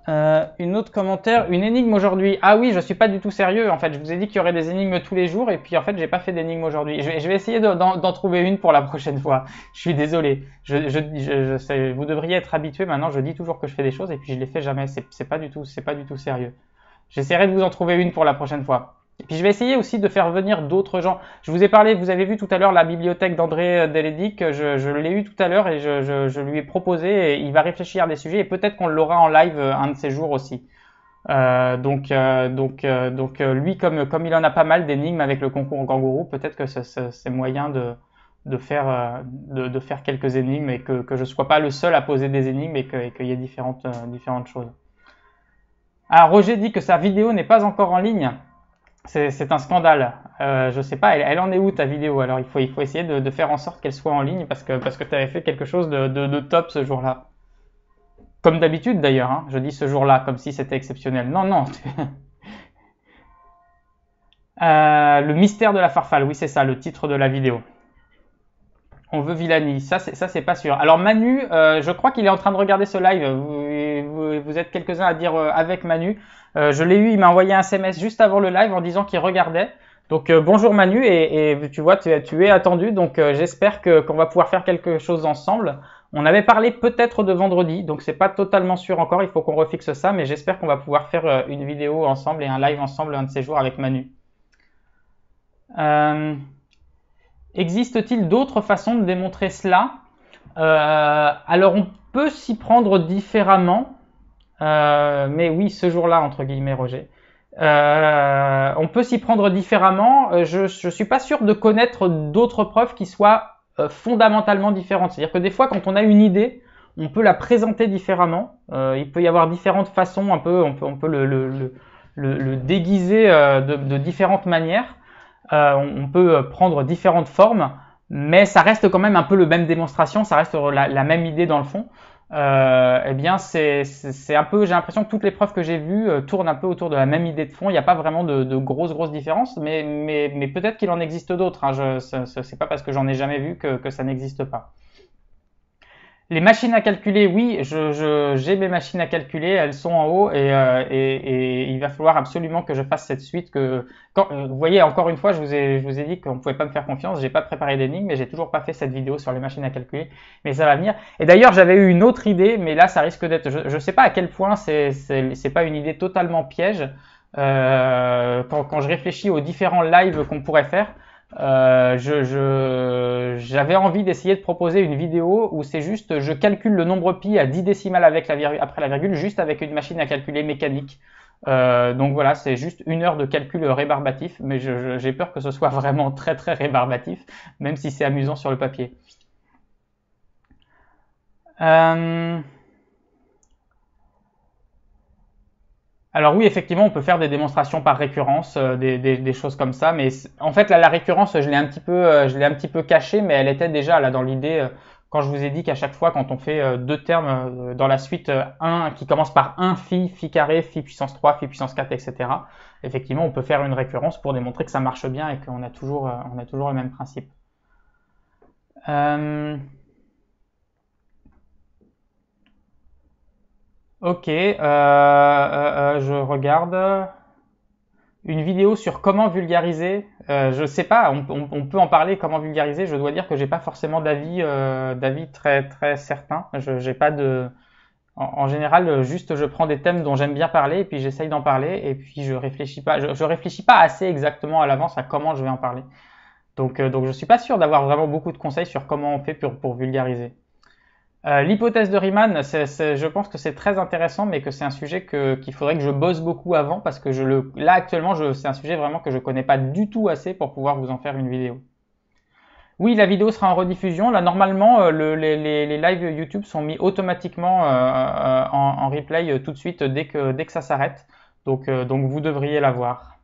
Euh, une autre commentaire, une énigme aujourd'hui. Ah oui, je suis pas du tout sérieux. En fait, je vous ai dit qu'il y aurait des énigmes tous les jours et puis en fait, j'ai pas fait d'énigmes aujourd'hui. Je, vais, essayer d'en trouver une pour la prochaine fois. Je suis désolé. Je, je, sais, vous devriez être habitué. Maintenant, je dis toujours que je fais des choses et puis je les fais jamais. C'est pas du tout, c'est pas du tout sérieux. J'essaierai de vous en trouver une pour la prochaine fois. Et puis je vais essayer aussi de faire venir d'autres gens. Je vous ai parlé, vous avez vu tout à l'heure la bibliothèque d'André euh, Delédic. je, je l'ai eu tout à l'heure et je, je, je, lui ai proposé, et il va réfléchir à des sujets et peut-être qu'on l'aura en live euh, un de ces jours aussi. Euh, donc, euh, donc, donc lui, comme, comme il en a pas mal d'énigmes avec le concours en kangourou, peut-être que c'est moyen de, de, faire, de, de, faire quelques énigmes et que, que je ne sois pas le seul à poser des énigmes et qu'il y ait différentes, différentes choses. Ah, Roger dit que sa vidéo n'est pas encore en ligne. C'est un scandale. Euh, je sais pas, elle, en est où ta vidéo Alors il faut, essayer de, faire en sorte qu'elle soit en ligne parce que, parce que tu avais fait quelque chose de, top ce jour-là. Comme d'habitude d'ailleurs, hein. je dis ce jour-là comme si c'était exceptionnel. Non, non. Euh, le mystère de la farfale, oui c'est ça, le titre de la vidéo. On veut Villani, ça c'est pas sûr. Alors Manu, euh, je crois qu'il est en train de regarder ce live. vous êtes quelques-uns à dire euh, avec Manu. Euh, je l'ai eu, il m'a envoyé un SMS juste avant le live en disant qu'il regardait. Donc euh, bonjour Manu et, tu vois tu, es attendu donc euh, j'espère qu'on va pouvoir faire quelque chose ensemble. On avait parlé peut-être de vendredi donc c'est pas totalement sûr encore il faut qu'on refixe ça mais j'espère qu'on va pouvoir faire une vidéo ensemble et un live ensemble un de ces jours avec Manu. Existe-t-il d'autres façons de démontrer cela Alors on peut s'y prendre différemment. Euh, mais oui, ce jour-là, entre guillemets, Roger. Euh, on peut s'y prendre différemment. Euh, je, ne suis pas sûr de connaître d'autres preuves qui soient fondamentalement différentes. C'est-à-dire que des fois, quand on a une idée, on peut la présenter différemment. il peut y avoir différentes façons, peu, on peut, le, déguiser de, différentes manières. on peut prendre différentes formes, mais ça reste quand même un peu le même démonstration, ça reste la même idée dans le fond euh, eh bien, c'est un peu, j'ai l'impression que toutes les preuves que j'ai vues euh, tournent un peu autour de la même idée de fond. Il n'y a pas vraiment de, de grosses, grosses différences, mais, peut-être qu'il en existe d'autres. Hein. Je, c'est pas parce que j'en ai jamais vu que, que ça n'existe pas. Les machines à calculer, oui, j'ai je, j'ai mes machines à calculer, elles sont en haut euh, et, il va falloir absolument que je fasse cette suite. Que quand, euh, vous voyez, encore une fois, je vous ai, vous ai dit qu'on ne pouvait pas me faire confiance, j'ai pas préparé d'énigme mais j'ai toujours pas fait cette vidéo sur les machines à calculer, mais ça va venir. Et d'ailleurs, j'avais eu une autre idée, mais là, ça risque d'être, je ne sais pas à quel point c'est pas une idée totalement piège. Euh, quand, quand, je réfléchis aux différents lives qu'on pourrait faire, euh, je, j'avais envie d'essayer de proposer une vidéo où c'est juste je calcule le nombre pi à 10 décimales avec la après la virgule, juste avec une machine à calculer mécanique. Euh, donc voilà, c'est juste une heure de calcul rébarbatif, mais j'ai peur que ce soit vraiment très très rébarbatif, même si c'est amusant sur le papier. Euh... Alors oui, effectivement, on peut faire des démonstrations par récurrence, euh, des, choses comme ça. Mais en fait, la récurrence, euh, je l'ai un petit peu, cachée, mais elle était déjà là dans l'idée euh, quand je vous ai dit qu'à chaque fois, quand on fait deux termes dans la suite 1 qui commence par 1 phi, phi carré, phi puissance 3, phi puissance 4, etc. Effectivement, on peut faire une récurrence pour démontrer que ça marche bien et qu'on a toujours, on a toujours le même principe. Ok, euh, euh, euh, je regarde une vidéo sur comment vulgariser. Euh, je sais pas, on, peut en parler, comment vulgariser. Je dois dire que j'ai pas forcément d'avis d'avis très très certain. Je j'ai pas de en, général, juste je prends des thèmes dont j'aime bien parler et puis j'essaye d'en parler et puis je réfléchis pas, je, réfléchis pas assez exactement à l'avance à comment je vais en parler. Donc euh, donc je suis pas sûr d'avoir vraiment beaucoup de conseils sur comment on fait pour, pour vulgariser. Euh, l'hypothèse de Riemann, je pense que c'est très intéressant, mais que c'est un sujet qu'il faudrait que je bosse beaucoup avant, parce que je le, là actuellement, c'est un sujet vraiment que je connais pas du tout assez pour pouvoir vous en faire une vidéo. Oui, la vidéo sera en rediffusion. Là, normalement, euh, les, les, lives YouTube sont mis automatiquement euh, en, replay tout de suite dès que, dès que ça s'arrête. Donc, donc vous devriez la voir.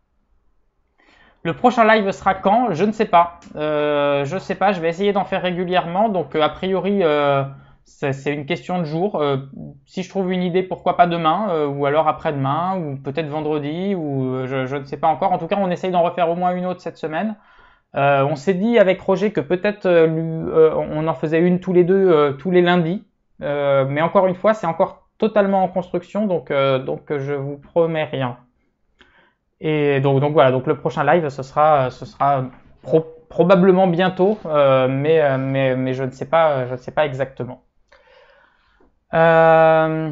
Le prochain live sera quand Je ne sais pas. je ne sais pas, je vais essayer d'en faire régulièrement. Donc, a priori, c'est une question de jour. Euh, si je trouve une idée, pourquoi pas demain, euh, ou alors après-demain, ou peut-être vendredi, ou euh, je, ne sais pas encore. En tout cas, on essaye d'en refaire au moins une autre cette semaine. on s'est dit avec Roger que peut-être on en faisait une tous les deux, tous les lundis. mais encore une fois, c'est encore totalement en construction, donc, donc je vous promets rien. Et donc, voilà, donc le prochain live, ce sera, probablement bientôt, mais, je ne sais je ne sais pas exactement. Euh,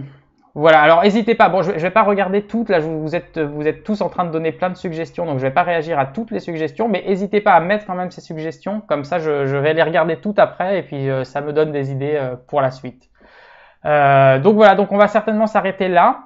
voilà, alors n'hésitez pas. Bon, je ne vais pas regarder toutes. Là, vous êtes, tous en train de donner plein de suggestions, donc je ne vais pas réagir à toutes les suggestions, mais n'hésitez pas à mettre quand même ces suggestions. Comme ça, je, vais les regarder toutes après et puis euh, ça me donne des idées euh, pour la suite. donc voilà, donc on va certainement s'arrêter là.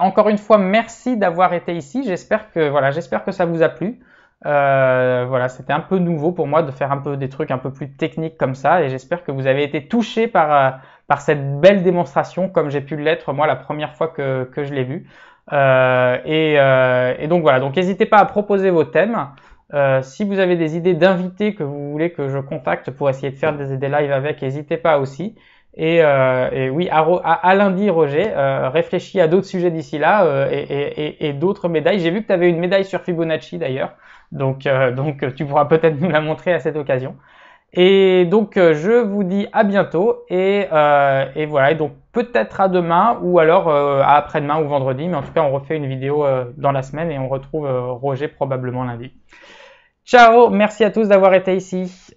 encore une fois, merci d'avoir été ici. J'espère que voilà, j'espère que ça vous a plu. voilà, c'était un peu nouveau pour moi de faire un peu des trucs un peu plus techniques comme ça, et j'espère que vous avez été touché par, par cette belle démonstration, comme j'ai pu l'être moi la première fois que, je l'ai vu. Euh, euh, et, donc voilà, donc n'hésitez pas à proposer vos thèmes. Euh, si vous avez des idées d'invités que vous voulez que je contacte pour essayer de faire des, des lives avec, n'hésitez pas aussi. Et, oui, à, lundi, Roger, réfléchis à d'autres sujets d'ici là et, et d'autres médailles. J'ai vu que tu avais une médaille sur Fibonacci d'ailleurs, donc, donc tu pourras peut-être nous la montrer à cette occasion. Et donc euh, je vous dis à bientôt euh, et, voilà, et donc peut-être à demain ou alors euh, à après-demain ou vendredi, mais en tout cas on refait une vidéo dans la semaine et on retrouve Roger probablement lundi. Ciao, merci à tous d'avoir été ici.